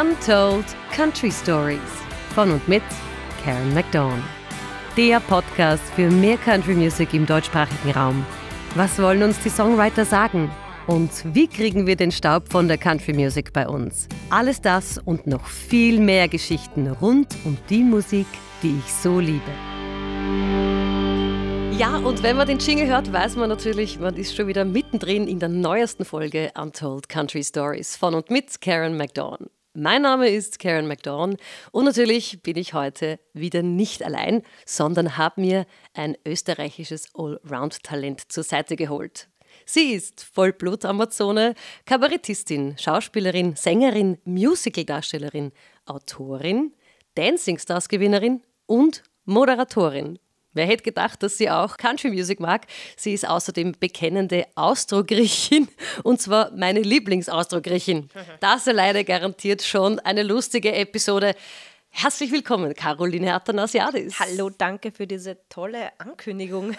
Untold Country Stories von und mit Karen McDonald. Der Podcast für mehr Country Music im deutschsprachigen Raum. Was wollen uns die Songwriter sagen? Und wie kriegen wir den Staub von der Country Music bei uns? Alles das und noch viel mehr Geschichten rund um die Musik, die ich so liebe. Ja, und wenn man den Jingle hört, weiß man natürlich, man ist schon wieder mittendrin in der neuesten Folge Untold Country Stories von und mit Karen McDonald. Mein Name ist Karen McDonough und natürlich bin ich heute wieder nicht allein, sondern habe mir ein österreichisches Allround-Talent zur Seite geholt. Sie ist Vollblut-Amazone, Kabarettistin, Schauspielerin, Sängerin, Musical-Darstellerin, Autorin, Dancing Stars-Gewinnerin und Moderatorin. Wer hätte gedacht, dass sie auch Country Music mag? Sie ist außerdem bekennende Ausdruckgriechin und zwar meine Lieblingsausdruckgriechin. Das alleine garantiert schon eine lustige Episode. Herzlich willkommen, Caroline Athanasiadis. Hallo, danke für diese tolle Ankündigung.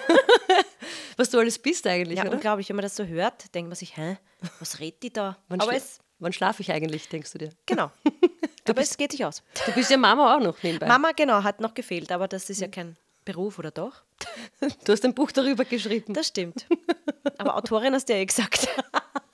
was du alles bist eigentlich. Ja, oder? unglaublich. Wenn man das so hört, denkt man sich, hä, was redet die da? Wann, Aber schla es wann schlafe ich eigentlich, denkst du dir? Genau. Du aber bist, es geht sich aus. Du bist ja Mama auch noch nebenbei. Mama, genau, hat noch gefehlt, aber das ist ja kein Beruf, oder doch? Du hast ein Buch darüber geschrieben. Das stimmt. Aber Autorin hast du ja eh gesagt.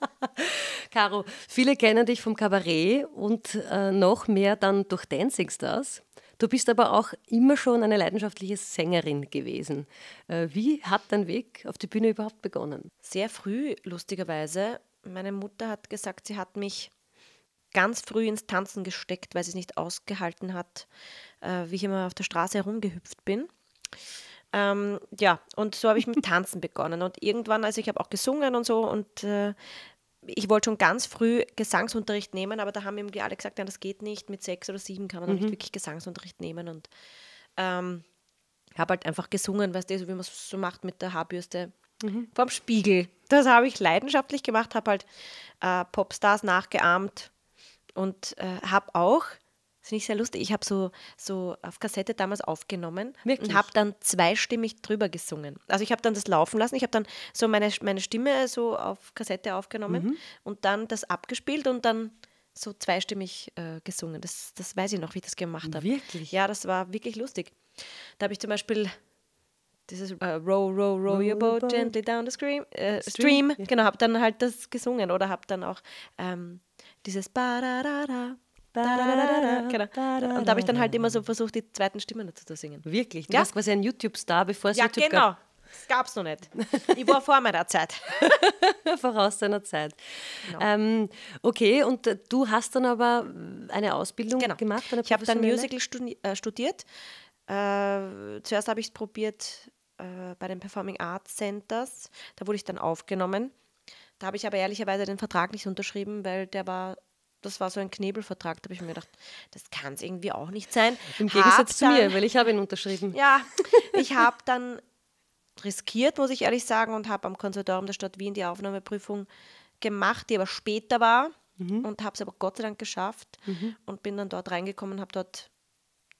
Caro, viele kennen dich vom Kabarett und äh, noch mehr dann durch Dancing Stars. Du bist aber auch immer schon eine leidenschaftliche Sängerin gewesen. Äh, wie hat dein Weg auf die Bühne überhaupt begonnen? Sehr früh, lustigerweise. Meine Mutter hat gesagt, sie hat mich ganz früh ins Tanzen gesteckt, weil sie es nicht ausgehalten hat, äh, wie ich immer auf der Straße herumgehüpft bin. Ähm, ja, und so habe ich mit Tanzen begonnen. Und irgendwann, also ich habe auch gesungen und so und äh, ich wollte schon ganz früh Gesangsunterricht nehmen, aber da haben eben alle gesagt, nein, das geht nicht, mit sechs oder sieben kann man mhm. nicht wirklich Gesangsunterricht nehmen. Und ähm, habe halt einfach gesungen, weißt du, so wie man es so macht mit der Haarbürste mhm. vom Spiegel. Das habe ich leidenschaftlich gemacht, habe halt äh, Popstars nachgeahmt und äh, habe auch das finde ich sehr lustig. Ich habe so, so auf Kassette damals aufgenommen Wirklich? und habe dann zweistimmig drüber gesungen. Also ich habe dann das laufen lassen, ich habe dann so meine, meine Stimme so auf Kassette aufgenommen mhm. und dann das abgespielt und dann so zweistimmig äh, gesungen. Das, das weiß ich noch, wie ich das gemacht habe. Wirklich? Ja, das war wirklich lustig. Da habe ich zum Beispiel dieses uh, Row, Row, Row your boat gently down the stream, äh, stream. stream. Genau, habe dann halt das gesungen oder habe dann auch ähm, dieses -da. Genau. Und da habe ich dann halt immer so versucht, die zweiten Stimmen dazu zu singen. Wirklich? Du ja? warst quasi ein YouTube-Star, bevor es ja, YouTube genau. gab. Das gab es noch nicht. Ich war vor meiner Zeit. Voraus deiner Zeit. Genau. Ähm, okay, und äh, du hast dann aber äh, eine Ausbildung genau. gemacht? Eine ich habe dann Musical studi äh, studiert. Äh, zuerst habe ich es probiert äh, bei den Performing Arts Centers. Da wurde ich dann aufgenommen. Da habe ich aber ehrlicherweise den Vertrag nicht unterschrieben, weil der war das war so ein Knebelvertrag, da habe ich mir gedacht, das kann es irgendwie auch nicht sein. Im Gegensatz dann, zu mir, weil ich habe ihn unterschrieben. Ja, ich habe dann riskiert, muss ich ehrlich sagen, und habe am Konservatorium der Stadt Wien die Aufnahmeprüfung gemacht, die aber später war mhm. und habe es aber Gott sei Dank geschafft mhm. und bin dann dort reingekommen und habe dort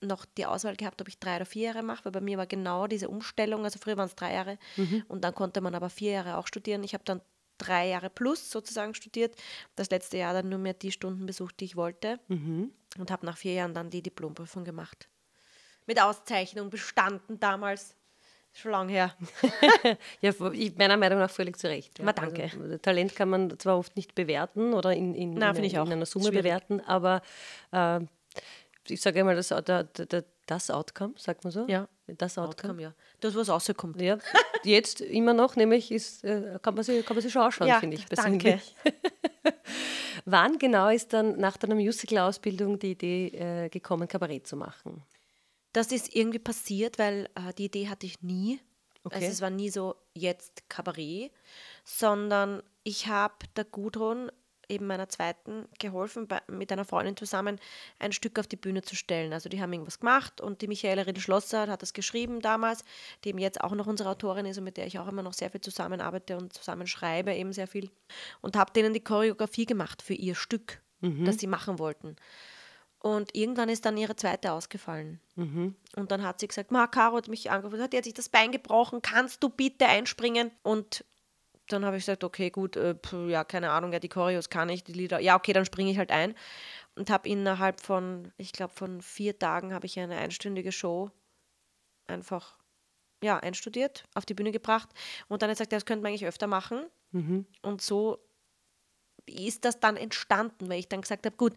noch die Auswahl gehabt, ob ich drei oder vier Jahre mache, weil bei mir war genau diese Umstellung, also früher waren es drei Jahre mhm. und dann konnte man aber vier Jahre auch studieren. Ich habe dann drei Jahre plus sozusagen studiert, das letzte Jahr dann nur mehr die Stunden besucht, die ich wollte mhm. und habe nach vier Jahren dann die Diplomprüfung gemacht. Mit Auszeichnung bestanden damals. Schon lange her. ja, meiner Meinung nach völlig zu Recht. Ja. Na, danke. Also, äh, Talent kann man zwar oft nicht bewerten oder in, in, Na, in, in einer Summe bewerten, aber äh, ich sage immer, das, das Outcome, sagt man so, ja. Das Outcome, Outcome ja. Das, was rauskommt. Ja, jetzt immer noch, nämlich ist, äh, kann, man sich, kann man sich schon anschauen, ja, finde ich persönlich. Danke. Wann genau ist dann nach deiner Musical-Ausbildung die Idee äh, gekommen, Kabarett zu machen? Das ist irgendwie passiert, weil äh, die Idee hatte ich nie. Also okay. Also es war nie so jetzt Kabarett, sondern ich habe der Gudrun eben meiner zweiten geholfen, bei, mit einer Freundin zusammen ein Stück auf die Bühne zu stellen. Also die haben irgendwas gemacht und die Michaela Riedel Schlosser hat das geschrieben damals, die eben jetzt auch noch unsere Autorin ist und mit der ich auch immer noch sehr viel zusammenarbeite und zusammenschreibe eben sehr viel. Und habe denen die Choreografie gemacht für ihr Stück, mhm. das sie machen wollten. Und irgendwann ist dann ihre zweite ausgefallen. Mhm. Und dann hat sie gesagt, Ma, Caro hat mich angerufen, hat, die hat sich das Bein gebrochen, kannst du bitte einspringen? Und dann habe ich gesagt, okay, gut, äh, pf, ja, keine Ahnung, ja, die Choreos kann ich, die Lieder, ja, okay, dann springe ich halt ein. Und habe innerhalb von, ich glaube, von vier Tagen habe ich eine einstündige Show einfach, ja, einstudiert, auf die Bühne gebracht und dann hat gesagt, das könnte man eigentlich öfter machen. Mhm. Und so ist das dann entstanden, weil ich dann gesagt habe, gut,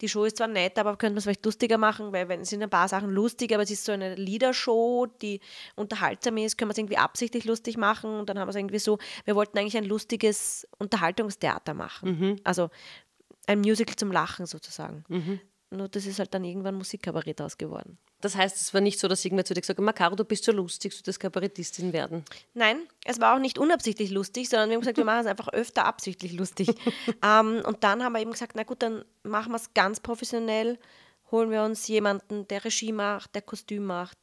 die Show ist zwar nett, aber könnte man es vielleicht lustiger machen, weil es sind ein paar Sachen lustig, aber es ist so eine Liedershow, die unterhaltsam ist, können wir es irgendwie absichtlich lustig machen und dann haben wir es irgendwie so, wir wollten eigentlich ein lustiges Unterhaltungstheater machen. Mhm. Also ein Musical zum Lachen sozusagen. Mhm. Nur das ist halt dann irgendwann Musikkabarett ausgeworden. Das heißt, es war nicht so, dass irgendwer zu dir gesagt hat, Makaro, du bist so lustig, du das Kabarettistin werden. Nein, es war auch nicht unabsichtlich lustig, sondern wir haben gesagt, wir machen es einfach öfter absichtlich lustig. ähm, und dann haben wir eben gesagt, na gut, dann machen wir es ganz professionell, holen wir uns jemanden, der Regie macht, der Kostüm macht,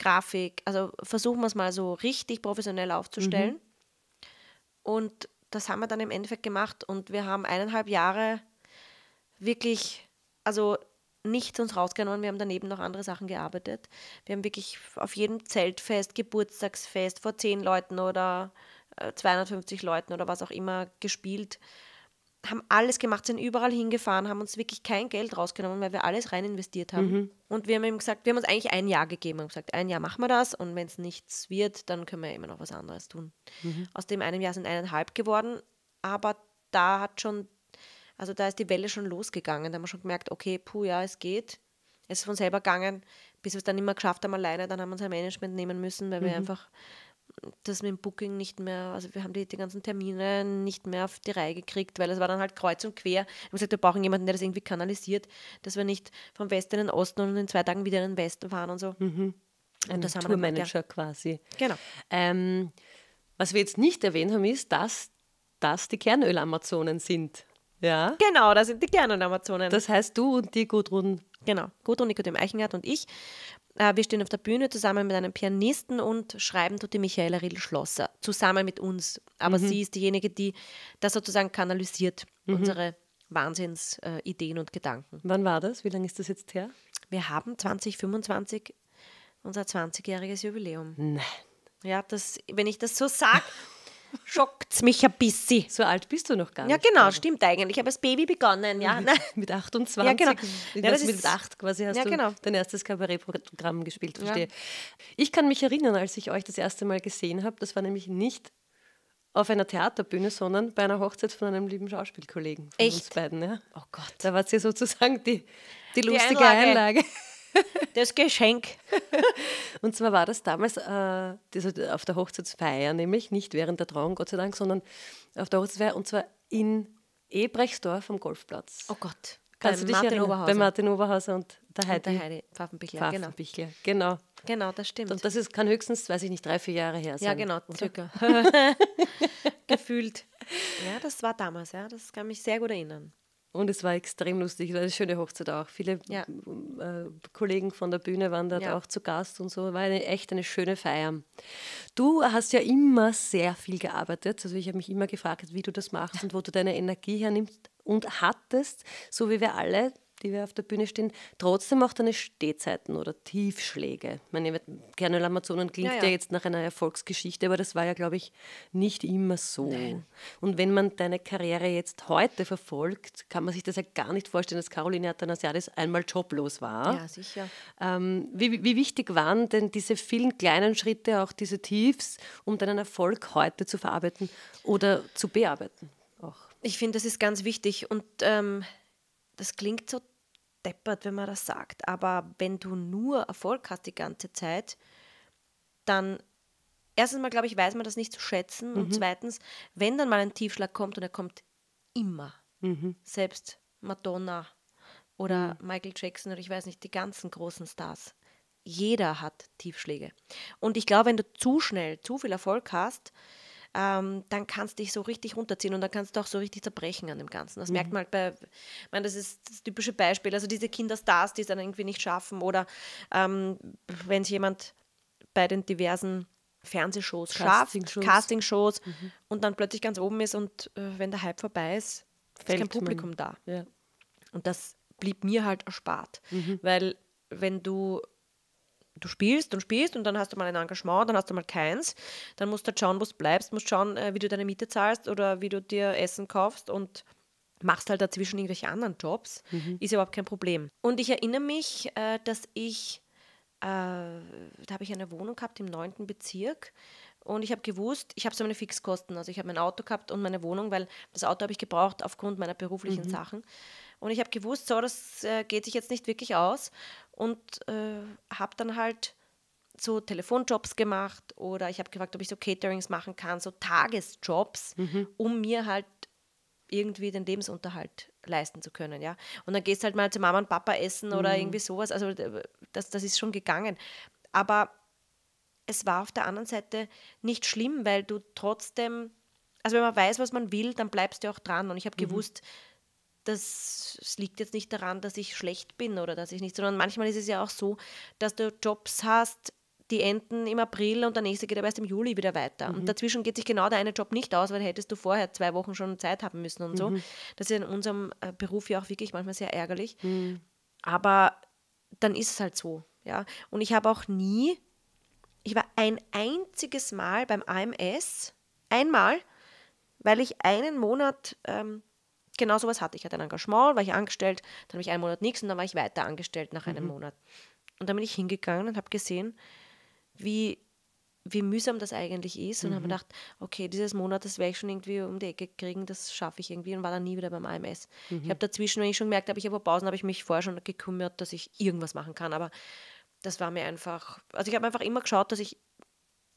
Grafik. Also versuchen wir es mal so richtig professionell aufzustellen. Mhm. Und das haben wir dann im Endeffekt gemacht und wir haben eineinhalb Jahre wirklich also nichts uns rausgenommen. Wir haben daneben noch andere Sachen gearbeitet. Wir haben wirklich auf jedem Zeltfest, Geburtstagsfest vor zehn Leuten oder 250 äh, Leuten oder was auch immer gespielt. Haben alles gemacht, sind überall hingefahren, haben uns wirklich kein Geld rausgenommen, weil wir alles rein investiert haben. Mhm. Und wir haben ihm gesagt, wir haben uns eigentlich ein Jahr gegeben und gesagt, ein Jahr machen wir das und wenn es nichts wird, dann können wir immer noch was anderes tun. Mhm. Aus dem einen Jahr sind eineinhalb geworden, aber da hat schon also da ist die Welle schon losgegangen. Da haben wir schon gemerkt, okay, puh, ja, es geht. Es ist von selber gegangen, bis wir es dann nicht mehr geschafft haben alleine. Dann haben wir unser Management nehmen müssen, weil mhm. wir einfach das mit dem Booking nicht mehr, also wir haben die, die ganzen Termine nicht mehr auf die Reihe gekriegt, weil es war dann halt kreuz und quer. Wir haben gesagt, wir brauchen jemanden, der das irgendwie kanalisiert, dass wir nicht vom Westen in den Osten und in zwei Tagen wieder in den Westen fahren und so. Mhm. Ein und das haben wir dann, ja. quasi. Genau. Ähm, was wir jetzt nicht erwähnt haben, ist, dass das die Kernöl-Amazonen sind. Ja. Genau, da sind die Gern Amazonen. Das heißt, du und die Gudrun. Genau, Gudrun, Nikodem Eichenhardt und ich. Äh, wir stehen auf der Bühne zusammen mit einem Pianisten und schreiben tut die Michaela Riedl-Schlosser zusammen mit uns. Aber mhm. sie ist diejenige, die das sozusagen kanalisiert, mhm. unsere Wahnsinnsideen äh, und Gedanken. Wann war das? Wie lange ist das jetzt her? Wir haben 2025 unser 20-jähriges Jubiläum. Nein. Ja, das, wenn ich das so sage, schockt es mich ein bisschen. So alt bist du noch gar nicht. Ja, genau, geworden. stimmt eigentlich. Ich habe als Baby begonnen, ja. Mit, mit 28. Ja, genau. Ja, das mit 8 quasi hast ja, genau. du dein erstes Kabarettprogramm gespielt, verstehe. Ja. Ich kann mich erinnern, als ich euch das erste Mal gesehen habe, das war nämlich nicht auf einer Theaterbühne, sondern bei einer Hochzeit von einem lieben Schauspielkollegen von Echt? uns beiden. Ja. Oh Gott. Da war es ja sozusagen die, die lustige die Einlage. Einlage. das Geschenk. Und zwar war das damals äh, auf der Hochzeitsfeier, nämlich nicht während der Trauung, Gott sei Dank, sondern auf der Hochzeitsfeier und zwar in Ebrechtsdorf am Golfplatz. Oh Gott. Kannst du dich Martin erinnern? Oberhauser. Bei Martin Oberhauser und der Heidi. Und der Heidi Pfaffenbichler, Pfaffenbichler. Genau. genau. Genau, das stimmt. Und das ist, kann höchstens, weiß ich nicht, drei, vier Jahre her sein. Ja, genau, circa. Gefühlt. Ja, das war damals, ja. Das kann mich sehr gut erinnern. Und es war extrem lustig, war eine schöne Hochzeit auch. Viele ja. Äh, Kollegen von der Bühne waren dort ja. auch zu Gast und so. War eine, echt eine schöne Feier. Du hast ja immer sehr viel gearbeitet. Also ich habe mich immer gefragt, wie du das machst und wo du deine Energie hernimmst und hattest, so wie wir alle, die wir auf der Bühne stehen, trotzdem auch deine Stehzeiten oder Tiefschläge. Ich meine, Kernel Amazonen klingt ja, ja. ja, jetzt nach einer Erfolgsgeschichte, aber das war ja, glaube ich, nicht immer so. Nein. Und wenn man deine Karriere jetzt heute verfolgt, kann man sich das ja halt gar nicht vorstellen, dass Caroline Athanasiadis einmal joblos war. Ja, sicher. Ähm, wie, wie wichtig waren denn diese vielen kleinen Schritte, auch diese Tiefs, um deinen Erfolg heute zu verarbeiten oder zu bearbeiten? Auch. Ich finde, das ist ganz wichtig und ähm, das klingt so deppert, wenn man das sagt, aber wenn du nur Erfolg hast die ganze Zeit, dann erstens mal, glaube ich, weiß man das nicht zu schätzen mhm. und zweitens, wenn dann mal ein Tiefschlag kommt und er kommt immer, mhm. selbst Madonna oder mhm. Michael Jackson oder ich weiß nicht, die ganzen großen Stars, jeder hat Tiefschläge. Und ich glaube, wenn du zu schnell zu viel Erfolg hast, ähm, dann kannst du dich so richtig runterziehen und dann kannst du auch so richtig zerbrechen an dem Ganzen. Das mhm. merkt man halt bei, ich meine, das ist das typische Beispiel, also diese Kinderstars, die es dann irgendwie nicht schaffen oder ähm, wenn es jemand bei den diversen Fernsehshows Casting schafft, Castingshows mhm. und dann plötzlich ganz oben ist und äh, wenn der Hype vorbei ist, Fällt ist kein Publikum man. da. Ja. Und das blieb mir halt erspart, mhm. weil wenn du du spielst und spielst und dann hast du mal ein Engagement, dann hast du mal keins. Dann musst du halt schauen, wo du bleibst, musst schauen, äh, wie du deine Miete zahlst oder wie du dir Essen kaufst und machst halt dazwischen irgendwelche anderen Jobs. Mhm. Ist überhaupt kein Problem. Und ich erinnere mich, äh, dass ich, äh, da habe ich eine Wohnung gehabt im 9. Bezirk. Und ich habe gewusst, ich habe so meine Fixkosten. Also ich habe mein Auto gehabt und meine Wohnung, weil das Auto habe ich gebraucht aufgrund meiner beruflichen mhm. Sachen. Und ich habe gewusst, so, das äh, geht sich jetzt nicht wirklich aus. Und äh, habe dann halt so Telefonjobs gemacht oder ich habe gefragt, ob ich so Caterings machen kann, so Tagesjobs, mhm. um mir halt irgendwie den Lebensunterhalt leisten zu können, ja. Und dann gehst halt mal zu Mama und Papa essen oder mhm. irgendwie sowas. Also das, das ist schon gegangen. Aber es war auf der anderen Seite nicht schlimm, weil du trotzdem, also wenn man weiß, was man will, dann bleibst du auch dran. Und ich habe mhm. gewusst, das liegt jetzt nicht daran, dass ich schlecht bin oder dass ich nicht, sondern manchmal ist es ja auch so, dass du Jobs hast, die enden im April und der nächste geht aber erst im Juli wieder weiter. Mhm. Und dazwischen geht sich genau der eine Job nicht aus, weil hättest du vorher zwei Wochen schon Zeit haben müssen und mhm. so. Das ist in unserem äh, Beruf ja auch wirklich manchmal sehr ärgerlich. Mhm. Aber dann ist es halt so. Ja? Und ich habe auch nie, ich war ein einziges Mal beim AMS, einmal, weil ich einen Monat ähm, genau sowas hatte ich. hatte ein Engagement, war ich angestellt, dann habe ich einen Monat nichts und dann war ich weiter angestellt nach einem mhm. Monat. Und dann bin ich hingegangen und habe gesehen, wie, wie mühsam das eigentlich ist und mhm. habe gedacht, okay, dieses Monat, das werde ich schon irgendwie um die Ecke kriegen, das schaffe ich irgendwie und war dann nie wieder beim AMS. Mhm. Ich habe dazwischen, wenn ich schon gemerkt habe, ich habe Pausen, habe ich mich vorher schon gekümmert, dass ich irgendwas machen kann, aber das war mir einfach, also ich habe einfach immer geschaut, dass ich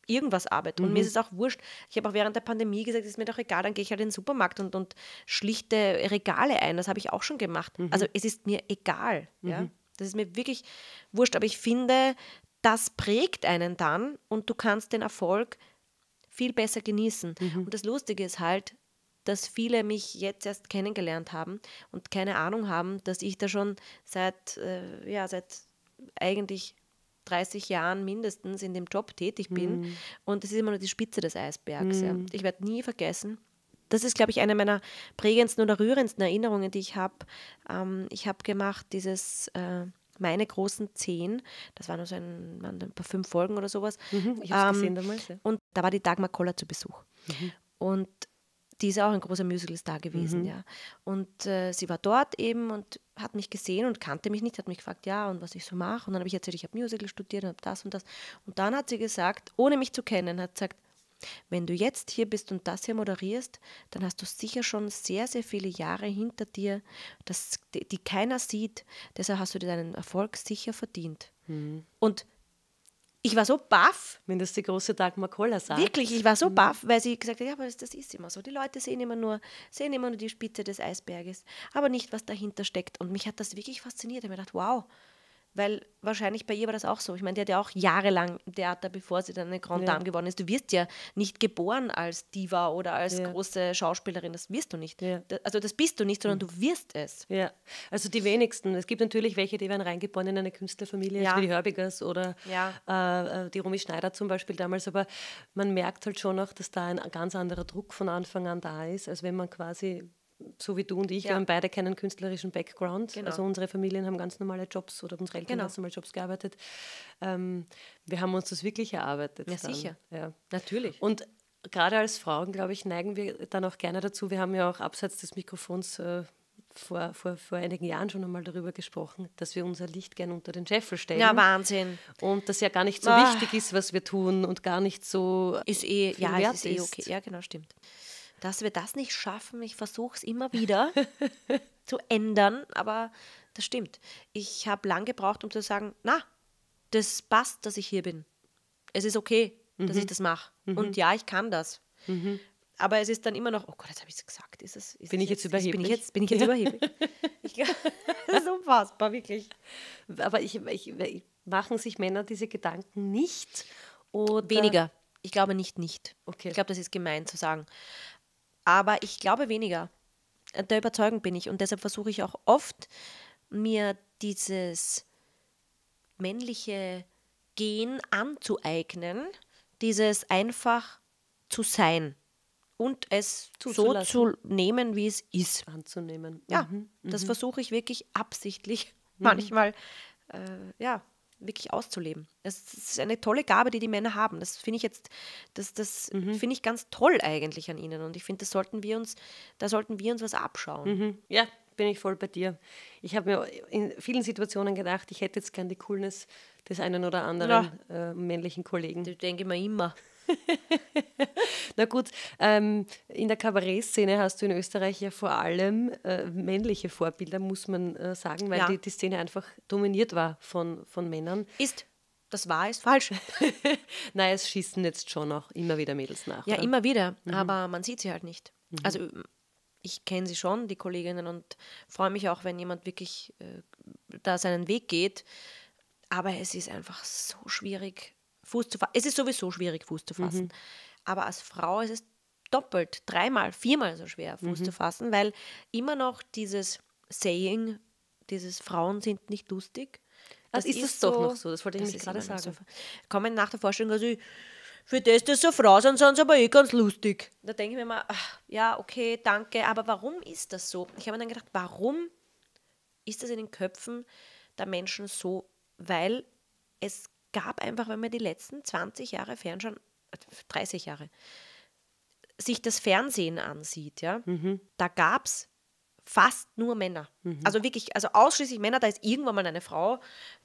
irgendwas arbeite. Und mhm. mir ist es auch wurscht. Ich habe auch während der Pandemie gesagt, ist mir doch egal, dann gehe ich halt in den Supermarkt und, und schlichte Regale ein. Das habe ich auch schon gemacht. Mhm. Also es ist mir egal. Mhm. Ja? Das ist mir wirklich wurscht. Aber ich finde, das prägt einen dann und du kannst den Erfolg viel besser genießen. Mhm. Und das Lustige ist halt, dass viele mich jetzt erst kennengelernt haben und keine Ahnung haben, dass ich da schon seit, äh, ja, seit eigentlich 30 Jahren mindestens in dem Job tätig bin. Mhm. Und das ist immer nur die Spitze des Eisbergs. Mhm. Ja. Ich werde nie vergessen, das ist, glaube ich, eine meiner prägendsten oder rührendsten Erinnerungen, die ich habe. Ähm, ich habe gemacht dieses äh, Meine großen Zehn. Das waren nur so ein, ein paar fünf Folgen oder sowas. Mhm, ich habe ähm, gesehen damals. Ja. Und da war die Dagmar Koller zu Besuch. Mhm. Und die ist auch ein großer Musical-Star gewesen, mhm. ja. Und äh, sie war dort eben und hat mich gesehen und kannte mich nicht, hat mich gefragt, ja, und was ich so mache. Und dann habe ich erzählt, ich habe Musical studiert und habe das und das. Und dann hat sie gesagt, ohne mich zu kennen, hat gesagt, wenn du jetzt hier bist und das hier moderierst, dann hast du sicher schon sehr, sehr viele Jahre hinter dir, das, die, die keiner sieht. Deshalb hast du dir deinen Erfolg sicher verdient. Mhm. Und ich war so baff, wenn das die große Dagmar Koller sagt. Wirklich, ich war so mhm. baff, weil sie gesagt hat, ja, aber das, das ist immer so. Die Leute sehen immer nur, sehen immer nur die Spitze des Eisberges, aber nicht, was dahinter steckt. Und mich hat das wirklich fasziniert. Ich habe mir gedacht, wow, weil wahrscheinlich bei ihr war das auch so. Ich meine, die hat ja auch jahrelang Theater, bevor sie dann eine Grand Dame ja. geworden ist. Du wirst ja nicht geboren als Diva oder als ja. große Schauspielerin. Das wirst du nicht. Ja. Also das bist du nicht, sondern mhm. du wirst es. Ja, also die wenigsten. Es gibt natürlich welche, die werden reingeboren in eine Künstlerfamilie, ja. Also wie die Hörbigers oder äh, äh, die Romy Schneider zum Beispiel damals. Aber man merkt halt schon auch, dass da ein ganz anderer Druck von Anfang an da ist, als wenn man quasi so wie du und ich, ja. wir haben beide keinen künstlerischen Background. Genau. Also unsere Familien haben ganz normale Jobs oder unsere Eltern genau. haben ganz normale Jobs gearbeitet. Ähm, wir haben uns das wirklich erarbeitet. Ja, dann. sicher. Ja. Natürlich. Und gerade als Frauen, glaube ich, neigen wir dann auch gerne dazu. Wir haben ja auch abseits des Mikrofons äh, vor, vor, vor einigen Jahren schon einmal darüber gesprochen, dass wir unser Licht gern unter den Scheffel stellen. Ja, Wahnsinn. Und das ja gar nicht so ah. wichtig ist, was wir tun und gar nicht so. Ist eh, ja, wert ist, eh ist eh okay. Ja, genau, stimmt dass wir das nicht schaffen. Ich versuche es immer wieder zu ändern, aber das stimmt. Ich habe lange gebraucht, um zu sagen, na, das passt, dass ich hier bin. Es ist okay, mhm. dass ich das mache. Mhm. Und ja, ich kann das. Mhm. Aber es ist dann immer noch, oh Gott, jetzt habe ich es gesagt. Ist es, ist bin, ich jetzt, jetzt überheblich? Bin ich jetzt, bin ich jetzt überheblich? Ich, das ist unfassbar, wirklich. Aber ich, ich, machen sich Männer diese Gedanken nicht? Oder? Weniger. Ich glaube nicht, nicht. Okay. Ich glaube, das ist gemein zu sagen aber ich glaube weniger. Der Überzeugung bin ich und deshalb versuche ich auch oft, mir dieses männliche Gen anzueignen, dieses einfach zu sein und es so zu nehmen, wie es ist. Anzunehmen. Ja, mhm. das mhm. versuche ich wirklich absichtlich mhm. manchmal, äh, ja, wirklich auszuleben. Es ist eine tolle Gabe, die die Männer haben. Das finde ich jetzt, das, das mhm. finde ich ganz toll eigentlich an ihnen. Und ich finde, das sollten wir uns, da sollten wir uns was abschauen. Mhm. Ja, bin ich voll bei dir. Ich habe mir in vielen Situationen gedacht, ich hätte jetzt gern die Coolness des einen oder anderen ja. äh, männlichen Kollegen. Das denke ich mir immer. Na gut, ähm, in der Kabarettszene hast du in Österreich ja vor allem äh, männliche Vorbilder, muss man äh, sagen, weil ja. die, die Szene einfach dominiert war von, von Männern. Ist. Das war ist falsch. naja, es schießen jetzt schon auch immer wieder Mädels nach. Ja, oder? immer wieder, mhm. aber man sieht sie halt nicht. Mhm. Also ich kenne sie schon, die Kolleginnen, und freue mich auch, wenn jemand wirklich äh, da seinen Weg geht. Aber es ist einfach so schwierig, Fuß zu fassen. Es ist sowieso schwierig, Fuß zu fassen. Mhm. Aber als Frau ist es doppelt, dreimal, viermal so schwer, Fuß mhm. zu fassen, weil immer noch dieses Saying, dieses Frauen sind nicht lustig. Das, das ist, ist so, doch noch so, das wollte ich das gerade sagen. So. Kommen nach der Vorstellung, also für das, dass so Frauen sind, sind sie aber eh ganz lustig. Da denke ich mir mal, ja, okay, danke, aber warum ist das so? Ich habe mir dann gedacht, warum ist das in den Köpfen der Menschen so? Weil es gab einfach, wenn man die letzten 20 Jahre Fernschauen, 30 Jahre, sich das Fernsehen ansieht, ja, mhm. da gab es fast nur Männer. Mhm. Also wirklich, also ausschließlich Männer. Da ist irgendwann mal eine Frau,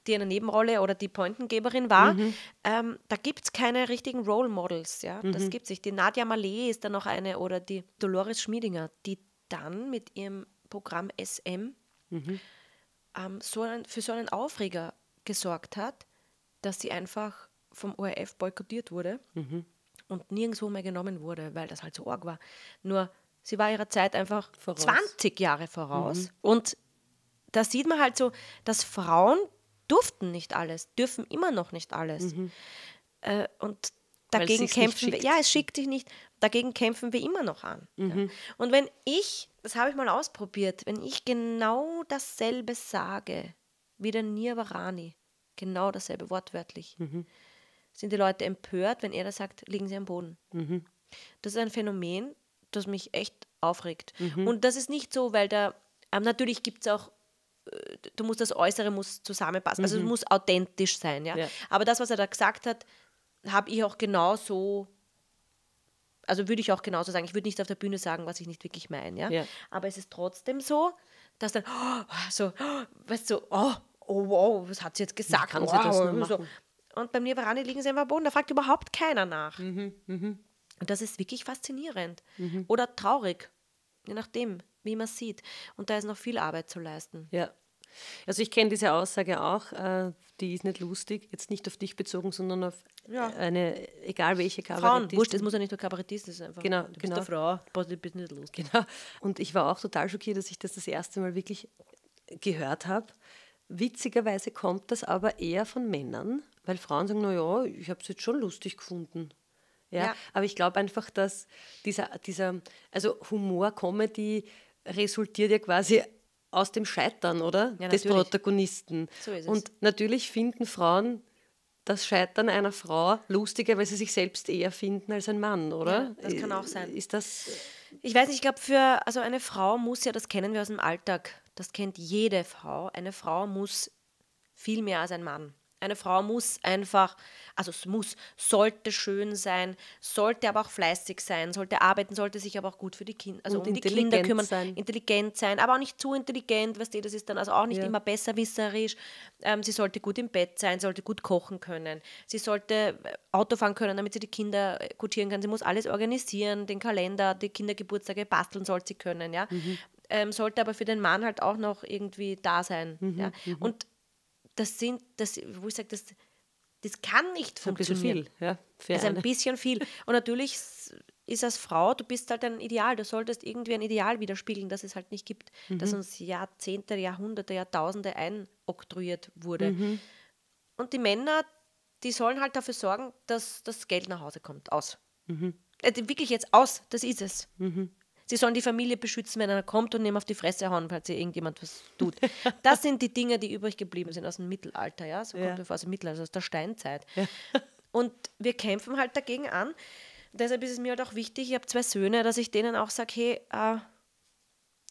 die eine Nebenrolle oder die Pointengeberin war. Mhm. Ähm, da gibt es keine richtigen Role Models, ja. Mhm. Das gibt es nicht. Die Nadja Malé ist da noch eine oder die Dolores Schmiedinger, die dann mit ihrem Programm SM mhm. ähm, so einen, für so einen Aufreger gesorgt hat, dass sie einfach vom ORF boykottiert wurde mhm. und nirgendwo mehr genommen wurde, weil das halt so arg war. Nur sie war ihrer Zeit einfach voraus. 20 Jahre voraus. Mhm. Und da sieht man halt so, dass Frauen durften nicht alles, dürfen immer noch nicht alles. Mhm. Äh, und dagegen kämpfen wir, ja, es schickt sich nicht, dagegen kämpfen wir immer noch an. Mhm. Ja. Und wenn ich, das habe ich mal ausprobiert, wenn ich genau dasselbe sage wie der Nirvarani, Genau dasselbe, wortwörtlich. Mhm. Sind die Leute empört, wenn er das sagt, liegen sie am Boden. Mhm. Das ist ein Phänomen, das mich echt aufregt. Mhm. Und das ist nicht so, weil da, ähm, natürlich gibt es auch, äh, du musst das Äußere muss zusammenpassen, also es mhm. muss authentisch sein. Ja? ja? Aber das, was er da gesagt hat, habe ich auch genau so also würde ich auch genauso sagen, ich würde nicht auf der Bühne sagen, was ich nicht wirklich meine, ja? ja. Aber es ist trotzdem so, dass dann, oh, so, oh, weißt du, oh, oh wow, was hat sie jetzt gesagt? Kann wow, sie das nur So. Und beim Nirvarani liegen sie einfach am Boden, da fragt überhaupt keiner nach. Mhm, mh. Und das ist wirklich faszinierend. Mhm. Oder traurig, je nachdem, wie man sieht. Und da ist noch viel Arbeit zu leisten. Ja. Also ich kenne diese Aussage auch, äh, die ist nicht lustig, jetzt nicht auf dich bezogen, sondern auf ja. Äh, eine, egal welche Kabarettistin. Frauen, wurscht, es muss ja nicht nur Kabarettistin sein. Einfach. Genau, du genau. bist eine genau. Frau, du bist nicht lustig. Genau. Und ich war auch total schockiert, dass ich das das erste Mal wirklich gehört habe Witzigerweise kommt das aber eher von Männern, weil Frauen sagen, naja, ich habe es jetzt schon lustig gefunden. Ja, ja. Aber ich glaube einfach, dass dieser, dieser also Humor, Comedy resultiert ja quasi aus dem Scheitern, oder? Ja, des Protagonisten. So ist es. Und natürlich finden Frauen das Scheitern einer Frau lustiger, weil sie sich selbst eher finden als ein Mann, oder? Ja, das kann auch sein. Ist das. Ich weiß nicht, ich glaube, für also eine Frau muss ja, das kennen wir aus dem Alltag, das kennt jede Frau. Eine Frau muss viel mehr als ein Mann. Eine Frau muss einfach, also es muss, sollte schön sein, sollte aber auch fleißig sein, sollte arbeiten, sollte sich aber auch gut für die Kinder, also um die Kinder kümmern, sein. intelligent sein, aber auch nicht zu intelligent, weißt du, das ist dann also auch nicht ja. immer besserwisserisch. Ähm, sie sollte gut im Bett sein, sollte gut kochen können, sie sollte äh, Auto fahren können, damit sie die Kinder kutieren äh, kann. Sie muss alles organisieren, den Kalender, die Kindergeburtstage basteln sollte sie können, ja. Mhm ähm, sollte aber für den Mann halt auch noch irgendwie da sein. Mhm, ja. Mhm. Und das sind, das, wo ich sage, das, das kann nicht das funktionieren. Ein bisschen viel, ja. Für das ein bisschen viel. Und natürlich ist als Frau, du bist halt ein Ideal, du solltest irgendwie ein Ideal widerspiegeln, das es halt nicht gibt, mhm. das uns Jahrzehnte, Jahrhunderte, Jahrtausende einoktroyiert wurde. Mhm. Und die Männer, die sollen halt dafür sorgen, dass das Geld nach Hause kommt, aus. Mhm. Äh, wirklich jetzt aus, das ist es. Mhm sie sollen die Familie beschützen, wenn einer kommt und nehmen auf die Fresse hauen, falls ihr irgendjemand was tut. Das sind die Dinge, die übrig geblieben sind aus dem Mittelalter, ja, so ja. vor, aus dem Mittelalter, also aus der Steinzeit. Ja. Und wir kämpfen halt dagegen an. Deshalb ist es mir halt auch wichtig, ich habe zwei Söhne, dass ich denen auch sage, hey, äh,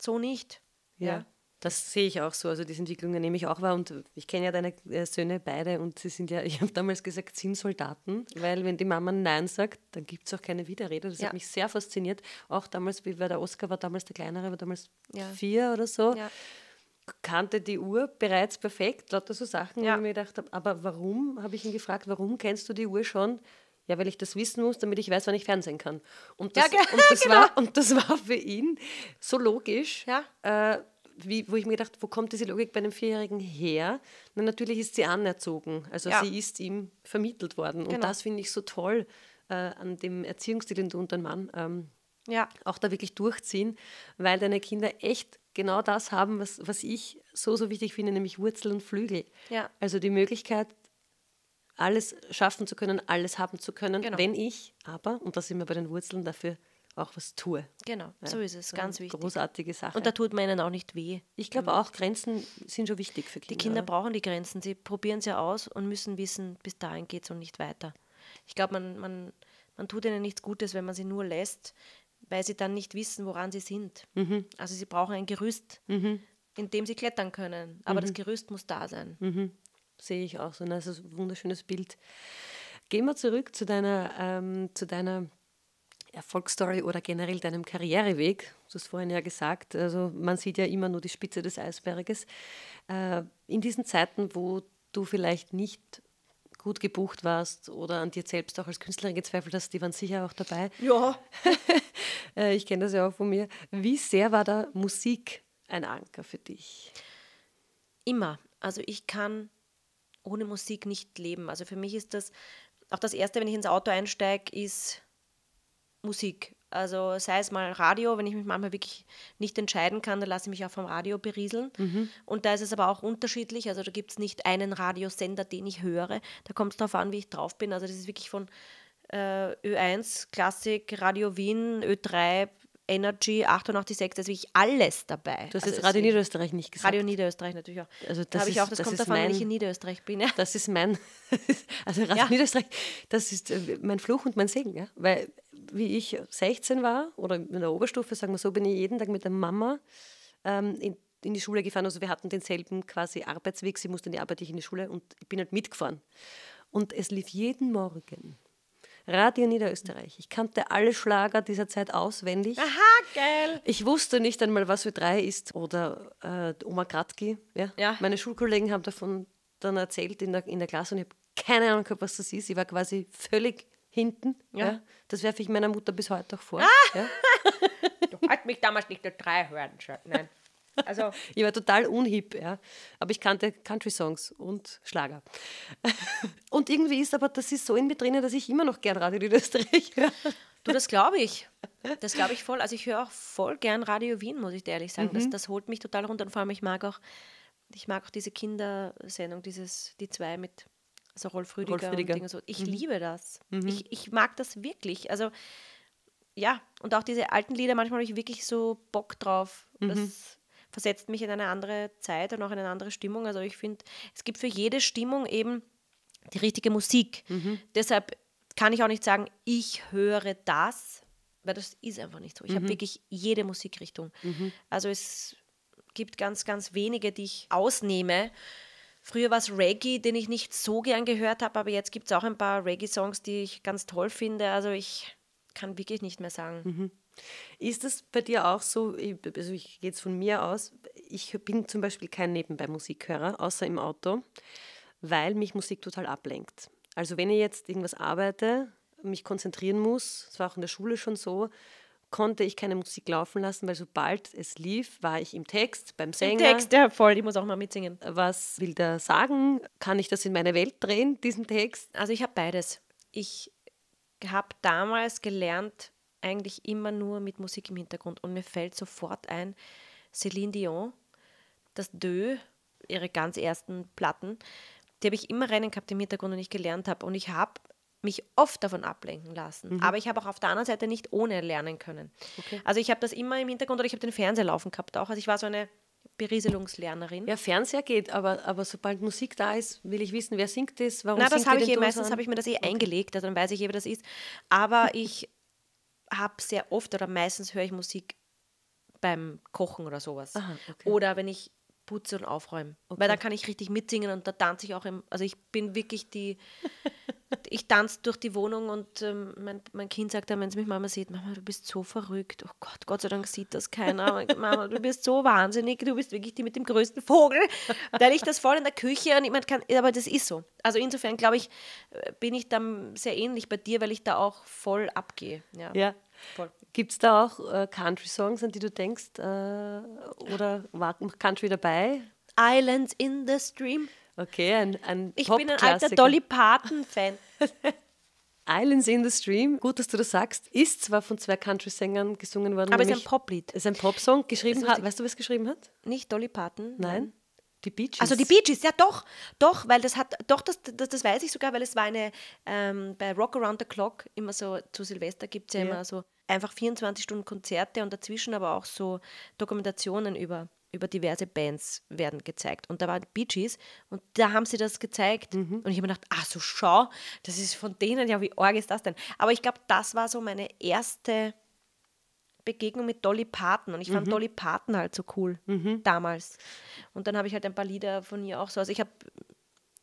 so nicht. Ja. ja. Das sehe ich auch so. Also diese Entwicklungen nehme ich auch wahr. Und ich kenne ja deine äh, Söhne beide und sie sind ja, ich habe damals gesagt, Zinnsoldaten, weil wenn die Mama Nein sagt, dann gibt es auch keine Widerrede. Das ja. hat mich sehr fasziniert. Auch damals, wie war der Oscar, war damals der kleinere, war damals ja. vier oder so. Ja. Kannte die Uhr bereits perfekt, lauter so Sachen, ja. wo ich mir gedacht habe, aber warum, habe ich ihn gefragt, warum kennst du die Uhr schon? Ja, weil ich das wissen muss, damit ich weiß, wann ich Fernsehen kann. Und das, ja, und das, genau. war, und das war für ihn so logisch. Ja. Äh, wie, wo ich mir gedacht, wo kommt diese Logik bei einem Vierjährigen her? Na, natürlich ist sie anerzogen, also ja. sie ist ihm vermittelt worden. Genau. Und das finde ich so toll äh, an dem Erziehungsstil, den du und dein Mann ähm, ja. auch da wirklich durchziehen, weil deine Kinder echt genau das haben, was, was ich so, so wichtig finde, nämlich Wurzel und Flügel. Ja. Also die Möglichkeit, alles schaffen zu können, alles haben zu können, genau. wenn ich aber, und da sind wir bei den Wurzeln, dafür auch was tue. Genau, ja. so ist es, ganz wichtig. Großartige Sache. Und da tut man ihnen auch nicht weh. Ich glaube auch, Grenzen sind schon wichtig für Kinder. Die Kinder brauchen die Grenzen, sie probieren es ja aus und müssen wissen, bis dahin geht es und nicht weiter. Ich glaube, man, man, man tut ihnen nichts Gutes, wenn man sie nur lässt, weil sie dann nicht wissen, woran sie sind. Mhm. Also sie brauchen ein Gerüst, mhm. in dem sie klettern können. Aber mhm. das Gerüst muss da sein. Mhm. Sehe ich auch so. Das ist ein wunderschönes Bild. Gehen wir zurück zu deiner, ähm, zu deiner Erfolgsstory oder generell deinem Karriereweg. Du hast vorhin ja gesagt, also man sieht ja immer nur die Spitze des Eisberges. Äh, in diesen Zeiten, wo du vielleicht nicht gut gebucht warst oder an dir selbst auch als Künstlerin gezweifelt hast, die waren sicher auch dabei. Ja. Äh, ich kenne das ja auch von mir. Wie sehr war da Musik ein Anker für dich? Immer. Also ich kann ohne Musik nicht leben. Also für mich ist das, auch das Erste, wenn ich ins Auto einsteige, ist Musik. Also sei es mal Radio, wenn ich mich manchmal wirklich nicht entscheiden kann, dann lasse ich mich auch vom Radio berieseln. Mhm. Und da ist es aber auch unterschiedlich. Also da gibt es nicht einen Radiosender, den ich höre. Da kommt es darauf an, wie ich drauf bin. Also das ist wirklich von äh, Ö1, Klassik, Radio Wien, Ö3, Energy 886, ist wirklich alles dabei. Du hast also jetzt Radio Niederösterreich nicht gesagt. Radio Niederösterreich natürlich auch. Also das da ist, auch, das, das kommt davon, mein, wenn ich in Niederösterreich bin. Ja. Das ist mein, also Radio ja. Niederösterreich, das ist äh, mein Fluch und mein Segen, ja? weil wie ich 16 war oder in der Oberstufe, sagen wir so, bin ich jeden Tag mit der Mama ähm, in, in, die Schule gefahren. Also wir hatten denselben quasi Arbeitsweg. Sie musste in die Arbeit, ich in die Schule und ich bin halt mitgefahren. Und es lief jeden Morgen. Radio Niederösterreich. Ich kannte alle Schlager dieser Zeit auswendig. Aha, geil! Ich wusste nicht einmal, was für drei ist. Oder äh, Oma Kratki. Ja? ja? Meine Schulkollegen haben davon dann erzählt in der, in der Klasse und ich habe keine Ahnung gehabt, was das ist. Ich war quasi völlig hinten. Ja. ja. Das werfe ich meiner Mutter bis heute auch vor. Ah! Ja. Du hast mich damals nicht nur drei hören Nein. Also. ich war total unhip, ja. Aber ich kannte Country-Songs und Schlager. und irgendwie ist aber, das ist so in mir drinnen, dass ich immer noch gern Radio Wien höre. Du, das glaube ich. Das glaube ich voll. Also ich höre auch voll gern Radio Wien, muss ich dir ehrlich sagen. Mhm. Das, das holt mich total runter. Und vor allem, ich mag auch, ich mag auch diese Kindersendung, dieses, die zwei mit also Rolf Rüdiger, Rolf Rüdiger. und so. Ich mhm. liebe das. Mhm. Ich, ich mag das wirklich. Also ja, und auch diese alten Lieder, manchmal habe ich wirklich so Bock drauf. Mhm. Das versetzt mich in eine andere Zeit und auch in eine andere Stimmung. Also ich finde, es gibt für jede Stimmung eben die richtige Musik. Mhm. Deshalb kann ich auch nicht sagen, ich höre das, weil das ist einfach nicht so. Ich mhm. habe wirklich jede Musikrichtung. Mhm. Also es gibt ganz, ganz wenige, die ich ausnehme. Früher war es Reggae, den ich nicht so gern gehört habe, aber jetzt gibt es auch ein paar Reggae-Songs, die ich ganz toll finde. Also ich kann wirklich nicht mehr sagen. Mhm. Ist das bei dir auch so? Ich, also ich gehe jetzt von mir aus. Ich bin zum Beispiel kein Nebenbei-Musikhörer, außer im Auto, weil mich Musik total ablenkt. Also wenn ich jetzt irgendwas arbeite, mich konzentrieren muss, das war auch in der Schule schon so, konnte ich keine Musik laufen lassen, weil sobald es lief, war ich im Text, beim Sänger. Im Text, ja, voll, ich muss auch mal mitsingen. Was will der sagen? Kann ich das in meine Welt drehen, diesen Text? Also ich habe beides. Ich habe damals gelernt, eigentlich immer nur mit Musik im Hintergrund und mir fällt sofort ein, Céline Dion, das Deux, ihre ganz ersten Platten, die habe ich immer rennen gehabt im Hintergrund und ich gelernt habe. Und ich habe mich oft davon ablenken lassen. Mhm. Aber ich habe auch auf der anderen Seite nicht ohne lernen können. Okay. Also ich habe das immer im Hintergrund oder ich habe den Fernseher laufen gehabt auch. Also ich war so eine Berieselungslernerin. Ja, Fernseher geht, aber, aber sobald Musik da ist, will ich wissen, wer singt das, warum Na, das habe ich eh, meistens habe ich mir das eh okay. eingelegt, also dann weiß ich eh, wer das ist. Aber ich habe sehr oft oder meistens höre ich Musik beim Kochen oder sowas. Aha, okay. Oder wenn ich putze und aufräume. Okay. Weil da kann ich richtig mitsingen und da tanze ich auch im. Also ich bin wirklich die ich tanze durch die Wohnung und ähm, mein, mein Kind sagt dann, wenn es mich Mama sieht, Mama, du bist so verrückt. Oh Gott, Gott sei Dank sieht das keiner. Mama, du bist so wahnsinnig, du bist wirklich die mit dem größten Vogel. Da liegt das voll in der Küche und niemand kann, aber das ist so. Also insofern, glaube ich, äh, bin ich dann sehr ähnlich bei dir, weil ich da auch voll abgehe. Ja. ja. Gibt es da auch äh, Country-Songs, an die du denkst? Äh, oder war Country dabei? Islands in the Stream. Okay, ein, ein Ich bin ein alter Dolly Parton-Fan. Islands in the Stream, gut, dass du das sagst, ist zwar von zwei Country-Sängern gesungen worden. Aber es ist ein Poplied. Es ist ein Popsong, geschrieben hat. Weißt du, wer es geschrieben hat? Nicht Dolly Parton. Nein. Die Beaches. Also die Beaches, ja doch, doch, weil das hat, doch, das, das, das weiß ich sogar, weil es war eine, ähm, bei Rock Around the Clock immer so, zu Silvester gibt es ja, ja immer so einfach 24 Stunden Konzerte und dazwischen aber auch so Dokumentationen über über diverse Bands werden gezeigt. Und da waren Bee Gees und da haben sie das gezeigt. Mhm. Und ich habe mir gedacht, ach so, schau, das ist von denen, ja, wie arg ist das denn? Aber ich glaube, das war so meine erste Begegnung mit Dolly Parton und ich fand mhm. Dolly Parton halt so cool mhm. damals. Und dann habe ich halt ein paar Lieder von ihr auch so. Also ich habe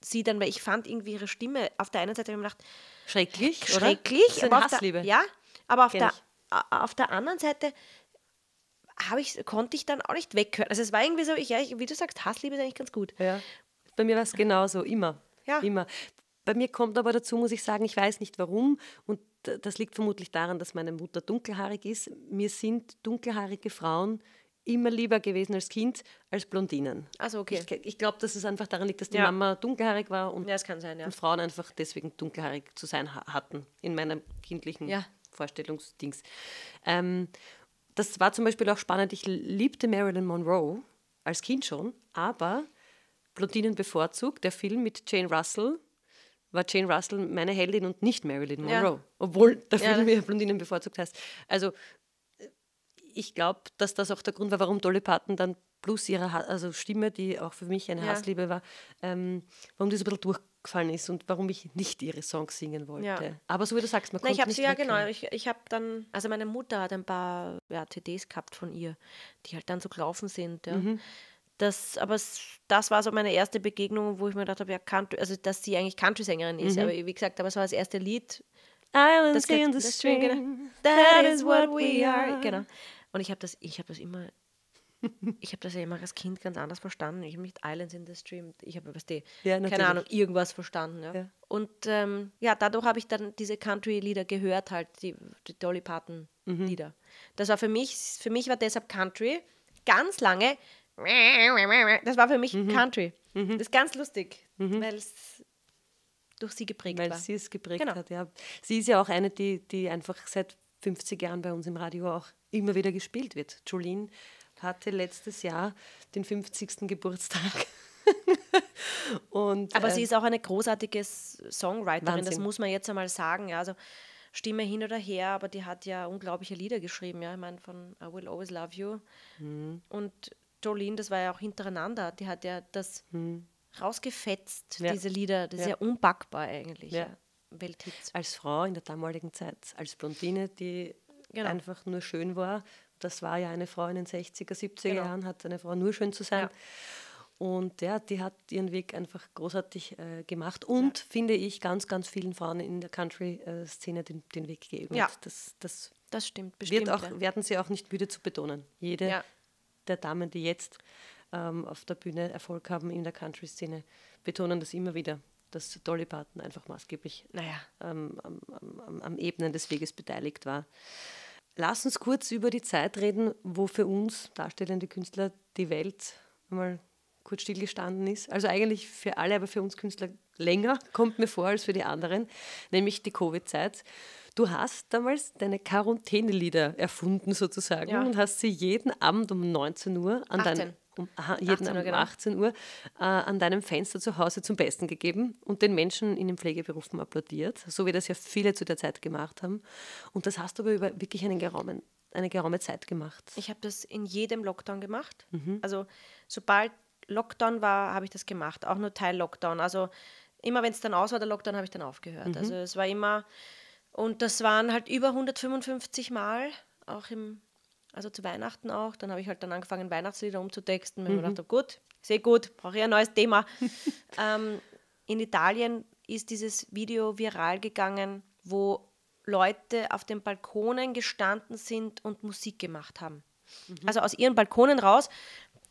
sie dann, weil ich fand irgendwie ihre Stimme auf der einen Seite, habe ich mir gedacht, schrecklich, schrecklich, oder? schrecklich, aber Hassliebe. Der, ja, aber auf der, auf der anderen Seite habe ich, konnte ich dann auch nicht weghören. Also es war irgendwie so, ich, ja, ich, wie du sagst, Hassliebe ist eigentlich ganz gut. Ja. Bei mir war es genauso, immer. Ja. Immer. Bei mir kommt aber dazu, muss ich sagen, ich weiß nicht warum. Und das liegt vermutlich daran, dass meine Mutter dunkelhaarig ist. Mir sind dunkelhaarige Frauen immer lieber gewesen als Kind als Blondinen. Also okay. Ich, ich glaube, dass es einfach daran liegt, dass die ja. Mama dunkelhaarig war und, ja, sein, ja. und, Frauen einfach deswegen dunkelhaarig zu sein hatten in meinem kindlichen ja. Vorstellungsdings. Ähm, das war zum Beispiel auch spannend. Ich liebte Marilyn Monroe als Kind schon, aber Blondinen bevorzugt, der Film mit Jane Russell, war Jane Russell meine Heldin und nicht Marilyn Monroe, ja. obwohl der Film ja. Blondinen bevorzugt heißt. Also äh, ich glaube, dass das auch der Grund war, warum Dolly Parton dann plus ihre ha also Stimme, die auch für mich eine ja. Hassliebe war, ähm, warum die so ein bisschen durch gefallen ist und warum ich nicht ihre Songs singen wollte. Ja. Aber so wie du sagst, man konnte Nein, ich nicht sie, Ja, genau. Ich, ich habe dann, also meine Mutter hat ein paar ja, CDs gehabt von ihr, die halt dann so gelaufen sind. Ja. Mhm. Das, aber das war so meine erste Begegnung, wo ich mir gedacht habe, ja, also dass sie eigentlich Country-Sängerin ist. Mhm. Aber wie gesagt, aber es war das erste Lied. Islands das in the stream, genau. that is what we are. Genau. Und ich habe das, ich hab das immer ich habe das ja immer als Kind ganz anders verstanden. Ich habe nicht Islands in the Stream, ich habe, weißt du, ja, keine Ahnung, irgendwas verstanden. Ja. ja. Und ähm, ja, dadurch habe ich dann diese Country-Lieder gehört, halt, die, die Dolly Parton-Lieder. Mhm. Das war für mich, für mich war deshalb Country ganz lange. Das war für mich mhm. Country. Mhm. Das ist ganz lustig, mhm. weil es durch sie geprägt weil war. Weil sie es geprägt genau. hat, ja. Sie ist ja auch eine, die, die einfach seit 50 Jahren bei uns im Radio auch immer wieder gespielt wird. Jolene hatte letztes Jahr den 50. Geburtstag. Und, Aber äh, sie ist auch eine großartige Songwriterin, Wahnsinn. das muss man jetzt einmal sagen. Ja, also Stimme hin oder her, aber die hat ja unglaubliche Lieder geschrieben. Ja, ich meine von I Will Always Love You mhm. und Jolene, das war ja auch hintereinander. Die hat ja das mhm. rausgefetzt, ja. diese Lieder. Das ja. ist ja unpackbar eigentlich. Ja. Welthits. Als Frau in der damaligen Zeit, als Blondine, die genau. einfach nur schön war das war ja eine Frau in den 60er, 70er genau. Jahren, hat eine Frau nur schön zu sein. Ja. Und ja, die hat ihren Weg einfach großartig äh, gemacht und ja. finde ich ganz, ganz vielen Frauen in der Country-Szene den, den Weg gegeben. Ja. Das, das, das stimmt, bestimmt. Wird auch, werden sie auch nicht müde zu betonen. Jede ja. der Damen, die jetzt ähm, auf der Bühne Erfolg haben in der Country-Szene, betonen das immer wieder, dass Dolly Parton einfach maßgeblich naja. ähm, am, am, am, am Ebenen des Weges beteiligt war. Lass uns kurz über die Zeit reden, wo für uns darstellende Künstler die Welt einmal kurz stillgestanden ist. Also eigentlich für alle, aber für uns Künstler länger, kommt mir vor, als für die anderen, nämlich die Covid-Zeit. Du hast damals deine Quarantänelieder erfunden sozusagen ja. und hast sie jeden Abend um 19 Uhr an 18. deinen um, jeden 18 Uhr, um 18 genau. Uhr äh, an deinem Fenster zu Hause zum Besten gegeben und den Menschen in den Pflegeberufen applaudiert, so wie das ja viele zu der Zeit gemacht haben. Und das hast du aber über wirklich einen geraumen, eine geraume Zeit gemacht. Ich habe das in jedem Lockdown gemacht. Mhm. Also sobald Lockdown war, habe ich das gemacht, auch nur Teil-Lockdown. Also immer wenn es dann aus war, der Lockdown, habe ich dann aufgehört. Mhm. Also es war immer, und das waren halt über 155 Mal, auch im also zu Weihnachten auch. Dann habe ich halt dann angefangen, Weihnachtslieder umzutexten. Weil mhm. ich mir mhm. gedacht gut, sehr gut, brauche ich ein neues Thema. ähm, in Italien ist dieses Video viral gegangen, wo Leute auf den Balkonen gestanden sind und Musik gemacht haben. Mhm. Also aus ihren Balkonen raus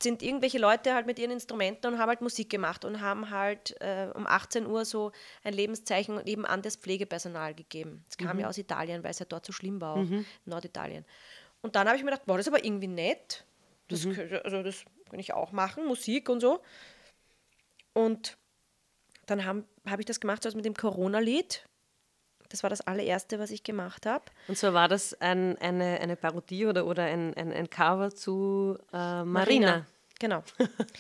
sind irgendwelche Leute halt mit ihren Instrumenten und haben halt Musik gemacht und haben halt äh, um 18 Uhr so ein Lebenszeichen eben an das Pflegepersonal gegeben. Das kam mhm. ja aus Italien, weil es ja dort so schlimm war, auch mhm. Norditalien. Und dann habe ich mir gedacht, boah, das ist aber irgendwie nett. Das, mhm. kann, also das kann ich auch machen, Musik und so. Und dann habe hab ich das gemacht, so mit dem Corona-Lied. Das war das allererste, was ich gemacht habe. Und zwar war das ein, eine, eine Parodie oder, oder ein, ein, ein Cover zu äh, Marina. Marina. Genau.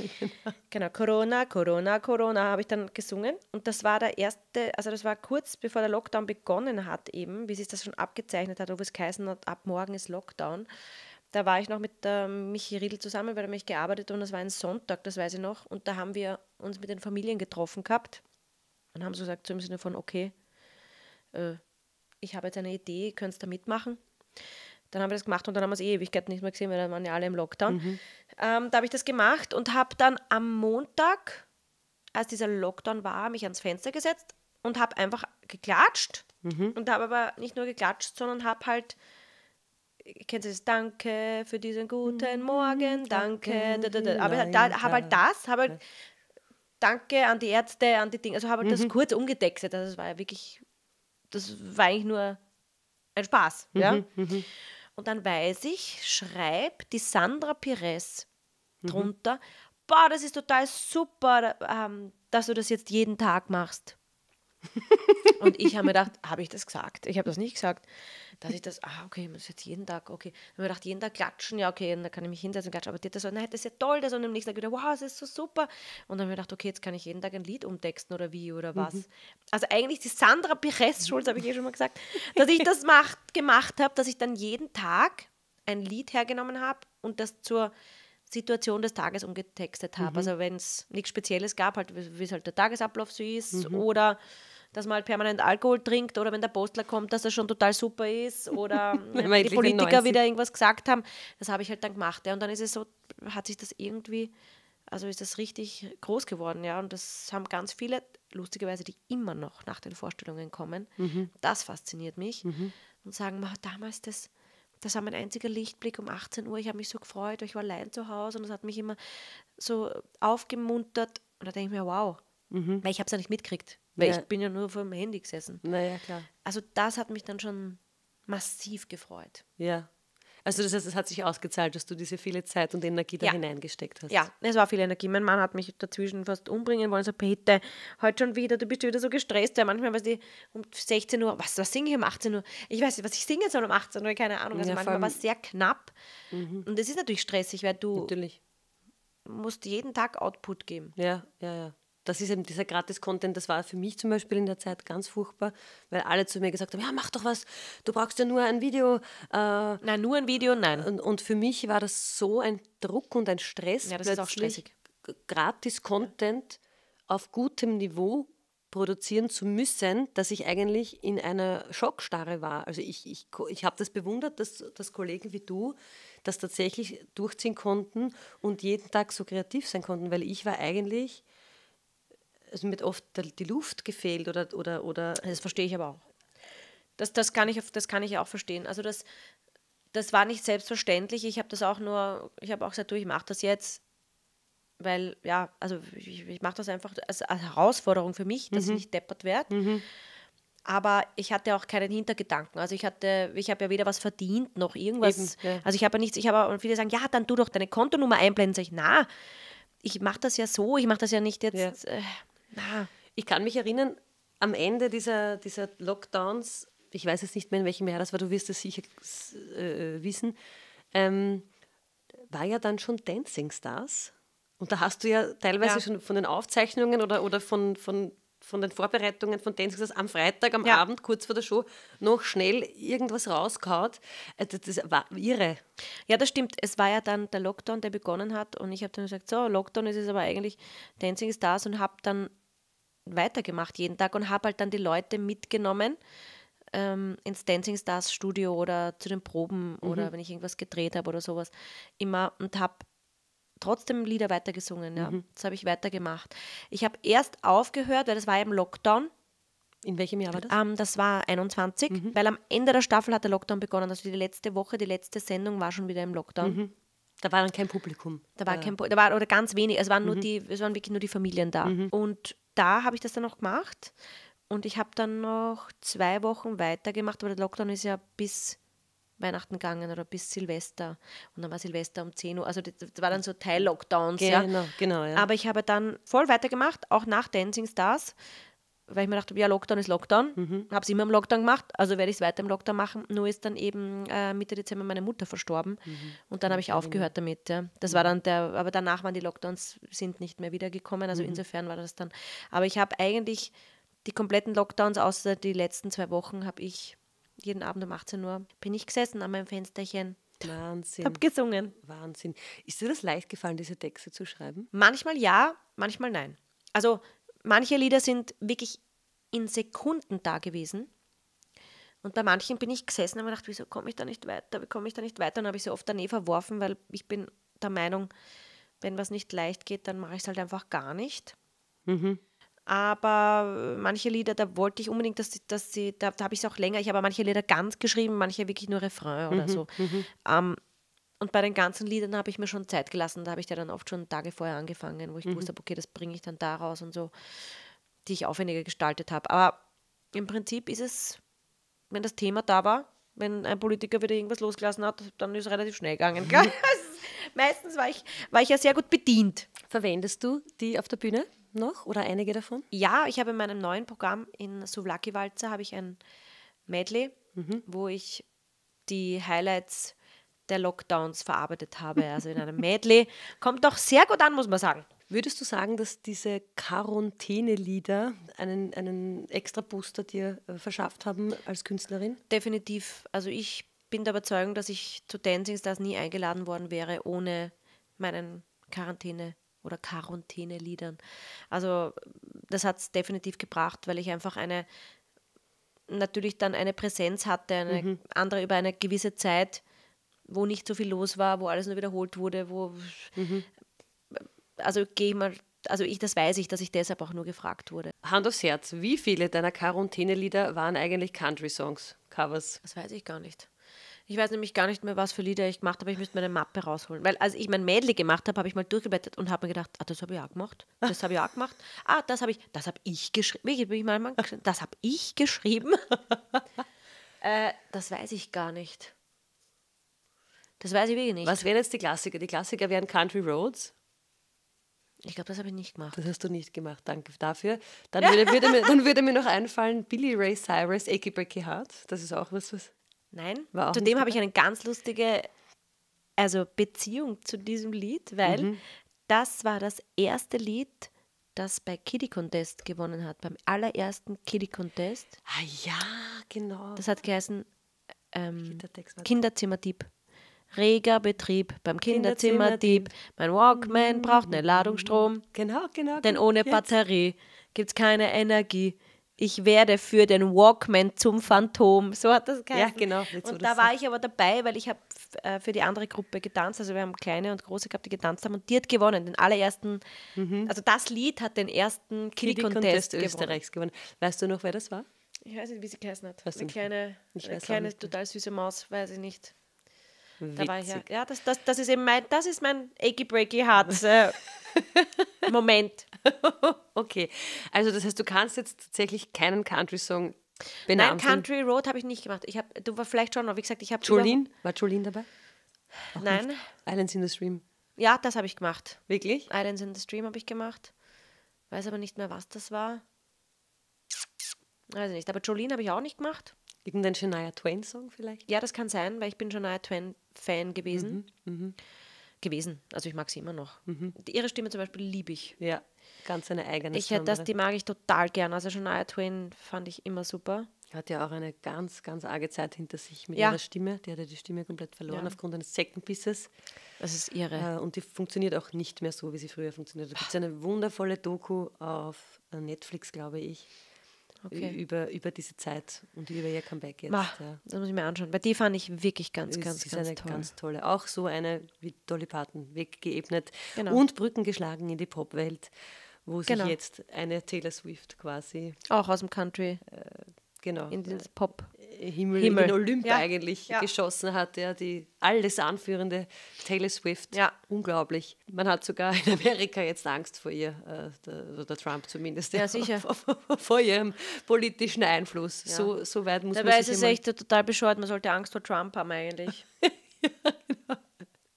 genau. Corona, Corona, Corona habe ich dann gesungen. Und das war der erste, also das war kurz bevor der Lockdown begonnen hat, eben, wie sich das schon abgezeichnet hat, wo es geheißen hat, ab morgen ist Lockdown. Da war ich noch mit der ähm, Michi Riedl zusammen, weil er mich gearbeitet und das war ein Sonntag, das weiß ich noch. Und da haben wir uns mit den Familien getroffen gehabt und haben so gesagt, so im Sinne von, okay, äh, ich habe jetzt eine Idee, könntest da mitmachen? Dann haben wir das gemacht und dann haben wir es eh Ewigkeiten nicht mehr gesehen, weil dann waren ja alle im Lockdown. Mhm. Ähm, da habe ich das gemacht und habe dann am Montag, als dieser Lockdown war, mich ans Fenster gesetzt und habe einfach geklatscht. Mhm. Und habe aber nicht nur geklatscht, sondern habe halt kennst du das? Danke für diesen guten mhm, Morgen, danke. Da, da, da. Aber da, habe halt das, habe halt Danke an die Ärzte, an die Dinge. Also habe halt mhm. Also das kurz umgedeckt. Also es war ja wirklich, das war eigentlich nur ein Spaß. Mhm. Ja? Mhm. Und dann weiß ich, schreibt die Sandra Pires mhm. drunter, mhm. boah, das ist total super, ähm, dass du das jetzt jeden Tag machst und ich habe mir gedacht, habe ich das gesagt? Ich habe das nicht gesagt, dass ich das, ah, okay, ich muss jetzt jeden Tag, okay. Ich habe mir gedacht, jeden Tag klatschen, ja, okay, dann kann ich mich hinsetzen und klatschen. Aber die hat das so, nein, das ist ja toll, das und am nächsten Tag wieder, wow, das ist so super. Und dann habe ich mir gedacht, okay, jetzt kann ich jeden Tag ein Lied umtexten oder wie oder was. Mhm. Also eigentlich die Sandra Pires Schulz, habe ich eh schon mal gesagt, dass ich das macht, gemacht habe, dass ich dann jeden Tag ein Lied hergenommen habe und das zur Situation des Tages umgetextet habe. Mhm. Also wenn es nichts Spezielles gab, halt wie es halt der Tagesablauf so ist mhm. oder dass man halt permanent Alkohol trinkt oder wenn der Postler kommt, dass er das schon total super ist oder die Politiker wieder irgendwas gesagt haben, das habe ich halt dann gemacht. Ja. Und dann ist es so, hat sich das irgendwie, also ist das richtig groß geworden, ja. Und das haben ganz viele, lustigerweise, die immer noch nach den Vorstellungen kommen. Mhm. Das fasziniert mich. Mhm. Und sagen, damals das, das war mein einziger Lichtblick um 18 Uhr. Ich habe mich so gefreut, ich war allein zu Hause und das hat mich immer so aufgemuntert. Und da denke ich mir, wow, mhm. weil ich habe es ja nicht mitgekriegt, weil ja. ich bin ja nur vor dem Handy gesessen. Naja, klar. Also das hat mich dann schon massiv gefreut. Ja. Also das heißt, es hat sich ausgezahlt, dass du diese viele Zeit und Energie da ja. hineingesteckt hast. Ja, es war viel Energie. Mein Mann hat mich dazwischen fast umbringen wollen. So, Peter, heute halt schon wieder, du bist wieder so gestresst. Ja, manchmal weiß ich um 16 Uhr, was, was singe ich um 18 Uhr? Ich weiß nicht, was ich singen soll um 18 Uhr, keine Ahnung. Also ja, manchmal war es sehr knapp. Mhm. Und es ist natürlich stressig, weil du natürlich. musst jeden Tag Output geben. Ja, ja, ja das ist eben dieser Gratis-Content, das war für mich zum Beispiel in der Zeit ganz furchtbar, weil alle zu mir gesagt haben, ja, mach doch was, du brauchst ja nur ein Video. Äh, nein, nur ein Video, nein. Und, und, für mich war das so ein Druck und ein Stress. Ja, das ist auch stressig. Gratis-Content ja. auf gutem Niveau produzieren zu müssen, dass ich eigentlich in einer Schockstarre war. Also ich, ich, ich habe das bewundert, dass, dass Kollegen wie du das tatsächlich durchziehen konnten und jeden Tag so kreativ sein konnten, weil ich war eigentlich es wird oft die Luft gefehlt oder, oder, oder. Das verstehe ich aber auch. Das, das, kann ich, das kann ich auch verstehen. Also das, das war nicht selbstverständlich. Ich habe das auch nur, ich habe auch gesagt, du, ich mache das jetzt, weil, ja, also ich, ich mache das einfach als, als, Herausforderung für mich, dass mhm. ich nicht deppert werde. Mhm. Aber ich hatte auch keinen Hintergedanken. Also ich hatte, ich habe ja weder was verdient noch irgendwas. Eben, ja. Also ich habe ja nichts, ich habe, und viele sagen, ja, dann tu doch deine Kontonummer einblenden. Sag ich, na, ich mache das ja so, ich mache das ja nicht jetzt. Ja. Äh, ich kann mich erinnern, am Ende dieser, dieser Lockdowns, ich weiß jetzt nicht mehr, in welchem Jahr das war, du wirst es sicher äh, wissen, ähm, war ja dann schon Dancing Stars. Und da hast du ja teilweise ja. schon von den Aufzeichnungen oder, oder von, von von den Vorbereitungen von Dancing Stars am Freitag, am ja. Abend, kurz vor der Show, noch schnell irgendwas rauskaut. Äh, das war irre. Ja, das stimmt. Es war ja dann der Lockdown, der begonnen hat und ich habe dann gesagt, so, Lockdown ist es aber eigentlich Dancing Stars und habe dann weitergemacht jeden Tag und habe halt dann die Leute mitgenommen ähm, ins Dancing Stars Studio oder zu den Proben mhm. oder wenn ich irgendwas gedreht habe oder sowas immer und habe trotzdem Lieder weitergesungen. Ja. Mhm. Das habe ich weitergemacht. Ich habe erst aufgehört, weil das war im Lockdown. In welchem Jahr war das? Ähm, das war 21, mhm. weil am Ende der Staffel hat der Lockdown begonnen. Also die letzte Woche, die letzte Sendung war schon wieder im Lockdown. Mhm. Da war dann kein Publikum. Da war äh. kein da oder ganz wenig. Es waren nur mhm. die, es waren wirklich nur die Familien da. Mhm. Und da habe ich das dann noch gemacht. Und ich habe dann noch zwei Wochen weitergemacht, aber der Lockdown ist ja bis Weihnachten gegangen oder bis Silvester. Und dann war Silvester um 10 Uhr. Also das, war dann so Teil-Lockdowns. Genau, ja. genau. Ja. Aber ich habe dann voll weitergemacht, auch nach Dancing Stars, weil ich mir dachte, ja, Lockdown ist Lockdown. Mhm. Habe es immer im Lockdown gemacht, also werde ich es weiter im Lockdown machen. Nur ist dann eben äh, Mitte Dezember meine Mutter verstorben. Mhm. Und dann habe ich aufgehört damit. Ja. Das mhm. war dann der, aber danach waren die Lockdowns, sind nicht mehr wiedergekommen. Also mhm. insofern war das dann. Aber ich habe eigentlich die kompletten Lockdowns, außer die letzten zwei Wochen, habe ich jeden Abend um 18 Uhr bin ich gesessen an meinem Fensterchen. Wahnsinn. Hab gesungen. Wahnsinn. Ist dir das leicht gefallen, diese Texte zu schreiben? Manchmal ja, manchmal nein. Also manche Lieder sind wirklich in Sekunden da gewesen. Und bei manchen bin ich gesessen und habe gedacht, wieso komme ich da nicht weiter? Wie komme ich da nicht weiter? Und habe ich so oft daneben verworfen, weil ich bin der Meinung, wenn was nicht leicht geht, dann mache ich es halt einfach gar nicht. Mhm aber äh, manche Lieder, da wollte ich unbedingt, dass, dass sie, da, da habe ich es auch länger, ich habe manche Lieder ganz geschrieben, manche wirklich nur Refrain oder mhm, so. Mhm. Um, ähm, und bei den ganzen Liedern habe ich mir schon Zeit gelassen, da habe ich da dann oft schon Tage vorher angefangen, wo ich mhm. gewusst habe, okay, das bringe ich dann da raus und so, die ich aufwendiger gestaltet habe. Aber im Prinzip ist es, wenn das Thema da war, wenn ein Politiker wieder irgendwas losgelassen hat, dann ist es relativ schnell gegangen. Mhm. Meistens war ich, war ich ja sehr gut bedient. Verwendest du die auf der Bühne? noch oder einige davon? Ja, ich habe in meinem neuen Programm in Suvlaki Walzer habe ich ein Medley, mhm. wo ich die Highlights der Lockdowns verarbeitet habe, also in einem Medley. Kommt doch sehr gut an, muss man sagen. Würdest du sagen, dass diese Quarantäne-Lieder einen, einen extra Booster dir äh, verschafft haben als Künstlerin? Definitiv. Also ich bin der Überzeugung, dass ich zu Dancing Stars nie eingeladen worden wäre ohne meinen Quarantäne-Lieder oder Quarantäneliedern. Also das hat es definitiv gebracht, weil ich einfach eine, natürlich dann eine Präsenz hatte, eine mhm. andere über eine gewisse Zeit, wo nicht so viel los war, wo alles nur wiederholt wurde, wo mhm. also gehe mal also ich, das weiß ich, dass ich deshalb auch nur gefragt wurde. Hand aufs Herz, wie viele deiner Quarantäne-Lieder waren eigentlich Country-Songs, Covers? Das weiß ich gar nicht. Ich weiß nämlich gar nicht mehr, was für Lieder ich gemacht habe. Ich müsste meine Mappe rausholen. Weil als ich mein Mädel gemacht habe, habe ich mal durchgeblättert und habe mir gedacht, ah, das habe ich auch gemacht. Das habe ich auch gemacht. Ah, das habe ich, das habe ich geschrieben. Das habe ich geschrieben. äh, das weiß ich gar nicht. Das weiß ich wirklich nicht. Was wären jetzt die Klassiker? Die Klassiker wären Country Roads. Ich glaube, das habe ich nicht gemacht. Das hast du nicht gemacht, danke dafür. Dann würde, würde mir, dann würde mir noch einfallen, Billy Ray Cyrus, Aki Breaky Heart. Das ist auch was, was Nein, zudem habe ich eine ganz lustige also Beziehung zu diesem Lied, weil mhm. das war das erste Lied, das bei Kiddie Contest gewonnen hat, beim allerersten Kiddie Contest. Ah ja, genau. Das hat geheißen ähm, Kinderzimmerdieb. Reger Betrieb beim Kinderzimmerdieb. Mein Walkman braucht eine mhm. Ladungsstrom. Genau, genau. Denn genau. ohne jetzt. Batterie es keine Energie ich werde für den Walkman zum Phantom. So hat das geheißen. Ja, genau. Jetzt, und da war ich aber dabei, weil ich habe äh, für die andere Gruppe getanzt. Also wir haben kleine und große gehabt, die getanzt haben und die hat gewonnen. Den allerersten, mhm. also das Lied hat den ersten Kiddy-Contest Österreichs gewonnen. Weißt du noch, wer das war? Ich weiß nicht, wie sie geheißen hat. Was eine kleine, eine kleine total süße Maus, weiß ich nicht dabei her. Ja, das, das, das ist eben mein, das ist mein achy breaky Herz äh, Moment. okay, also das heißt, du kannst jetzt tatsächlich keinen Country-Song benannt. Nein, Country Road habe ich nicht gemacht. Ich habe, du war vielleicht schon, aber wie gesagt, ich habe. Jolene? War Jolene dabei? Auch Nein. Nicht. Islands in the Stream. Ja, das habe ich gemacht. Wirklich? Islands in the Stream habe ich gemacht. Weiß aber nicht mehr, was das war. Weiß ich nicht. Aber Jolene habe ich auch nicht gemacht. Irgendein Shania Twain-Song vielleicht? Ja, das kann sein, weil ich bin Shania Twain-Fan gewesen. Mhm. Mhm. Gewesen. Also ich mag sie immer noch. Mhm. Ihre Stimme zum Beispiel liebe ich. Ja, ganz seine eigene Stimme. Ich, das, die mag ich total gern. Also Shania Twain fand ich immer super. Hat ja auch eine ganz, ganz arge Zeit hinter sich mit ja. ihrer Stimme. Die hat ja die Stimme komplett verloren ja. aufgrund eines Zeckenbisses. Das ist ihre. Äh, und die funktioniert auch nicht mehr so, wie sie früher funktioniert. Da gibt es eine wundervolle Doku auf Netflix, glaube ich okay. über, über diese Zeit und über ihr Comeback jetzt. Bah, ja. Das muss ich mir anschauen. Bei die fand ich wirklich ganz, ist, ganz, ist ganz, toll. ganz tolle. Auch so eine wie Dolly Parton, weggeebnet genau. und Brücken geschlagen in die Popwelt, wo genau. sich jetzt eine Taylor Swift quasi. Auch aus dem Country. Äh, genau. In den äh, Pop Himmel, Himmel. in Olymp ja. eigentlich ja. geschossen hat, ja, die alles anführende Taylor Swift. Ja. Unglaublich. Man hat sogar in Amerika jetzt Angst vor ihr, äh, der, der, Trump zumindest. Ja, sicher. vor, vor, ihrem politischen Einfluss. Ja. So, so weit muss Dabei man sich ist es echt total bescheuert, man sollte Angst vor Trump haben eigentlich. Genau.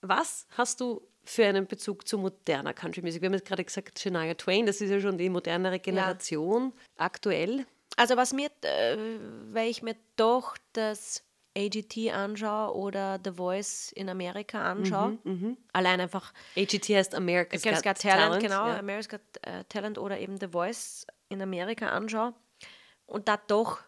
Was hast du für einen Bezug zu moderner Country Music? Wir haben jetzt gerade gesagt, Shania Twain, das ist ja schon die modernere Generation. Aktuell also was mir, äh, weil ich mir doch das AGT anschaue oder The Voice in Amerika anschaue, mhm, mhm. allein einfach. AGT heißt America's, America's Got, Got Talent, Talent, genau, ja. America's Got äh, Talent oder eben The Voice in Amerika anschaue und da doch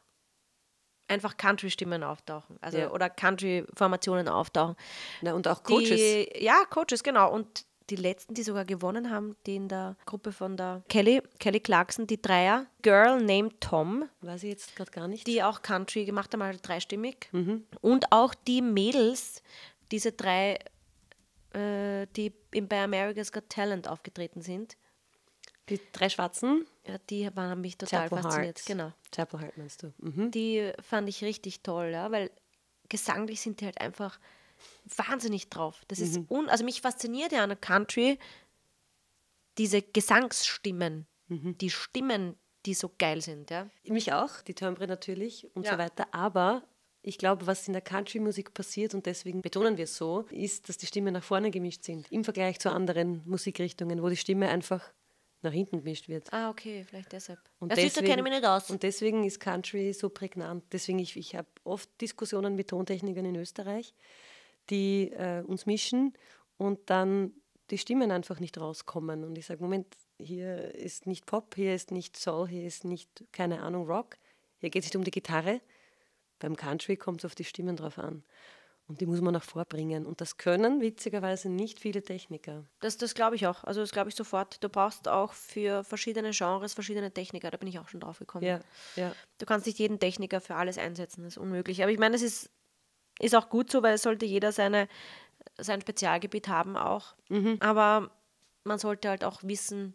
einfach Country-Stimmen auftauchen, also ja. oder Country-Formationen auftauchen. Na, und auch Coaches. Die, ja, Coaches, genau. Und die letzten, die sogar gewonnen haben, die in der Gruppe von der Kelly, Kelly Clarkson, die Dreier, Girl Named Tom. Weiß ich jetzt gerade gar nicht. Die auch Country gemacht haben, also dreistimmig. Mhm. Und auch die Mädels, diese drei, äh, die in, bei America's Got Talent aufgetreten sind. Die drei Schwarzen? Ja, die waren mich total Chapel fasziniert. Heart. Genau. Chapel Heart meinst du? Mhm. Die fand ich richtig toll, ja, weil gesanglich sind die halt einfach wahnsinnig drauf. Das mhm. ist un also mich fasziniert ja an der Country diese Gesangsstimmen, mhm. die Stimmen, die so geil sind, ja. Mich auch, die Timbre natürlich und ja. so weiter, aber ich glaube, was in der Country-Musik passiert, und deswegen betonen wir es so, ist, dass die Stimmen nach vorne gemischt sind, im Vergleich zu anderen Musikrichtungen, wo die Stimme einfach nach hinten gemischt wird. Ah, okay, vielleicht deshalb. Und das deswegen, kenne ich nicht aus. Und deswegen ist Country so prägnant. Deswegen, ich, ich habe oft Diskussionen mit Tontechnikern in Österreich, die äh, uns mischen und dann die Stimmen einfach nicht rauskommen. Und ich sage, Moment, hier ist nicht Pop, hier ist nicht Soul, hier ist nicht, keine Ahnung, Rock. Hier geht es nicht um die Gitarre. Beim Country kommt es auf die Stimmen drauf an. Und die muss man auch vorbringen. Und das können witzigerweise nicht viele Techniker. Das, das glaube ich auch. Also das glaube ich sofort. Du brauchst auch für verschiedene Genres verschiedene Techniker. Da bin ich auch schon drauf gekommen. Ja, ja. Du kannst nicht jeden Techniker für alles einsetzen. Das ist unmöglich. Aber ich meine, es ist ist auch gut so, weil es sollte jeder seine, sein Spezialgebiet haben auch. Mhm. Aber man sollte halt auch wissen,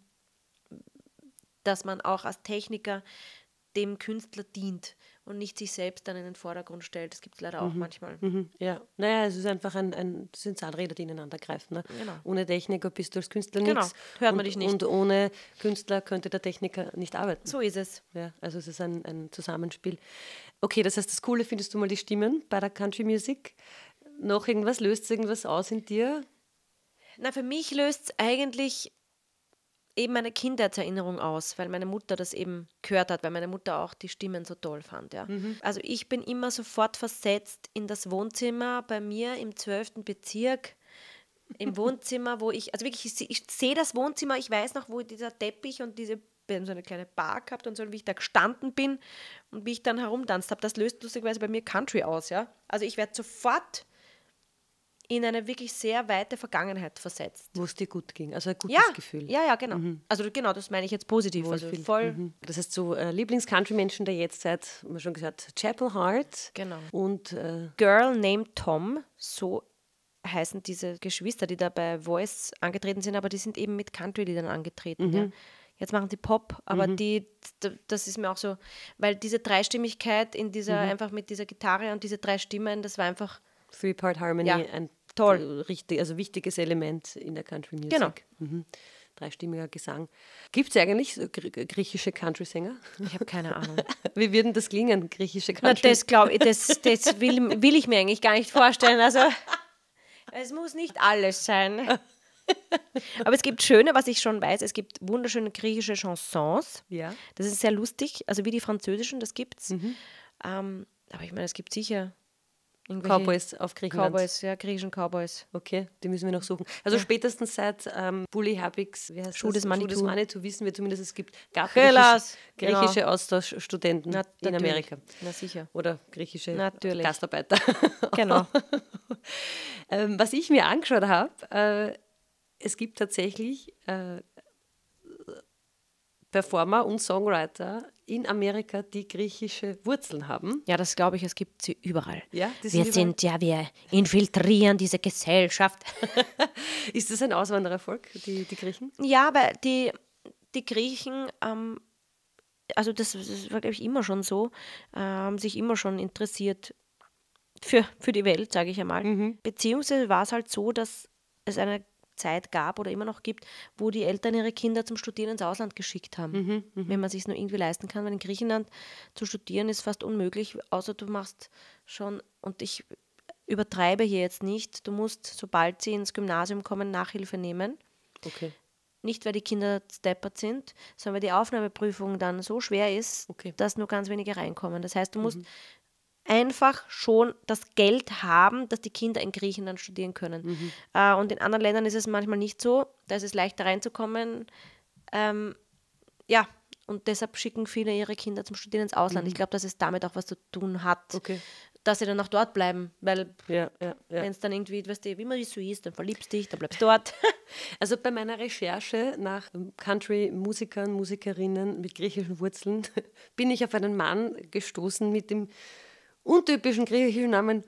dass man auch als Techniker dem Künstler dient und nicht sich selbst dann in den Vordergrund stellt. Das gibt es leider auch mhm. manchmal. Mhm. Ja, naja, es ist einfach ein, ein sind Zahnräder, die ineinander greifen. Ne? Genau. Ohne Techniker bist du als Künstler genau. nichts. hört man und, dich nicht. Und ohne Künstler könnte der Techniker nicht arbeiten. So ist es. Ja, also es ist ein, ein Zusammenspiel. Okay, das heißt, das Coole findest du mal die Stimmen bei der Country Music. Noch irgendwas? Löst es irgendwas aus in dir? Na, für mich löst es eigentlich eben meine Kindheitserinnerung aus, weil meine Mutter das eben gehört hat, weil meine Mutter auch die Stimmen so toll fand. Ja. Mhm. Also ich bin immer sofort versetzt in das Wohnzimmer bei mir im 12. Bezirk, im Wohnzimmer, wo ich, also wirklich, ich, ich sehe das Wohnzimmer, ich weiß noch, wo dieser Teppich und diese wir haben so eine kleine Bar gehabt und so, wie ich da gestanden bin und wie ich dann herumtanzt habe, das löst lustigerweise bei mir Country aus, ja. Also ich werde sofort in eine wirklich sehr weite Vergangenheit versetzt. Wo es dir gut ging, also ein gutes ja, Gefühl. Ja, ja, genau. Mhm. Also genau, das meine ich jetzt positiv. also voll. Mhm. Das heißt, so äh, Lieblings-Country-Menschen der Jetztzeit, haben wir schon gesagt, Chapel Heart. Genau. Und äh, Girl Named Tom, so heißen diese Geschwister, die da bei Voice angetreten sind, aber die sind eben mit Country-Liedern angetreten. Mhm. Ja jetzt machen die Pop, aber mhm. die, das ist mir auch so, weil diese Dreistimmigkeit in dieser, mhm. einfach mit dieser Gitarre und diese drei Stimmen, das war einfach. Three-Part Harmony, ja, ein toll. Richtig, also wichtiges Element in der Country Music. Genau. Mhm. Dreistimmiger Gesang. Gibt es eigentlich griechische Country-Sänger? Ich habe keine Ahnung. Wie würden das klingen, griechische Country? Na, das glaube das, das will, will ich mir eigentlich gar nicht vorstellen. Also, es muss nicht alles sein. Aber es gibt schöne, was ich schon weiß, es gibt wunderschöne griechische Chansons. Ja. Das ist sehr lustig, also wie die französischen, das gibt's. Mhm. Ähm, aber ich meine, es gibt sicher Cowboys auf Griechenland. Cowboys, ja, griechischen Cowboys. Okay, die müssen wir noch suchen. Also ja. spätestens seit ähm, Bully Habigs, wie heißt Schuh des Manitou. wissen wir zumindest, es gibt gab griechische, genau. Austauschstudenten Na, in natürlich. Amerika. Na sicher. Oder griechische natürlich. Gastarbeiter. Genau. ähm, was ich mir angeschaut habe, äh, es gibt tatsächlich äh, Performer und Songwriter in Amerika, die griechische Wurzeln haben. Ja, das glaube ich, es gibt sie überall. Ja, sind wir überall. sind ja, wir infiltrieren diese Gesellschaft. Ist das ein Auswandererfolg, die, die Griechen? Ja, aber die, die Griechen, ähm, also das, das war, glaube ich, immer schon so, äh, haben sich immer schon interessiert für, für die Welt, sage ich einmal. Mhm. Beziehungsweise war es halt so, dass es eine Zeit gab oder immer noch gibt, wo die Eltern ihre Kinder zum Studieren ins Ausland geschickt haben. Mhm, mh. Wenn man sich nur irgendwie leisten kann, weil in Griechenland zu studieren ist fast unmöglich, außer du machst schon, und ich übertreibe hier jetzt nicht, du musst, sobald sie ins Gymnasium kommen, Nachhilfe nehmen. Okay. Nicht, weil die Kinder steppert sind, sondern weil die Aufnahmeprüfung dann so schwer ist, okay. dass nur ganz wenige reinkommen. Das heißt, du musst mhm einfach schon das Geld haben, dass die Kinder in Griechenland studieren können. Mhm. Äh, und in anderen Ländern ist es manchmal nicht so, da ist es leichter reinzukommen. Ähm, ja, und deshalb schicken viele ihre Kinder zum Studieren ins Ausland. Mhm. Ich glaube, dass es damit auch was zu tun hat. Okay dass sie dann auch dort bleiben, weil ja, ja, ja. wenn es dann irgendwie, weißt du, wie man so ist, dann verliebst dich, dann bleibst du dort. Also bei meiner Recherche nach Country-Musikern, Musikerinnen mit griechischen Wurzeln bin ich auf einen Mann gestoßen mit dem untypischen griechischen Namen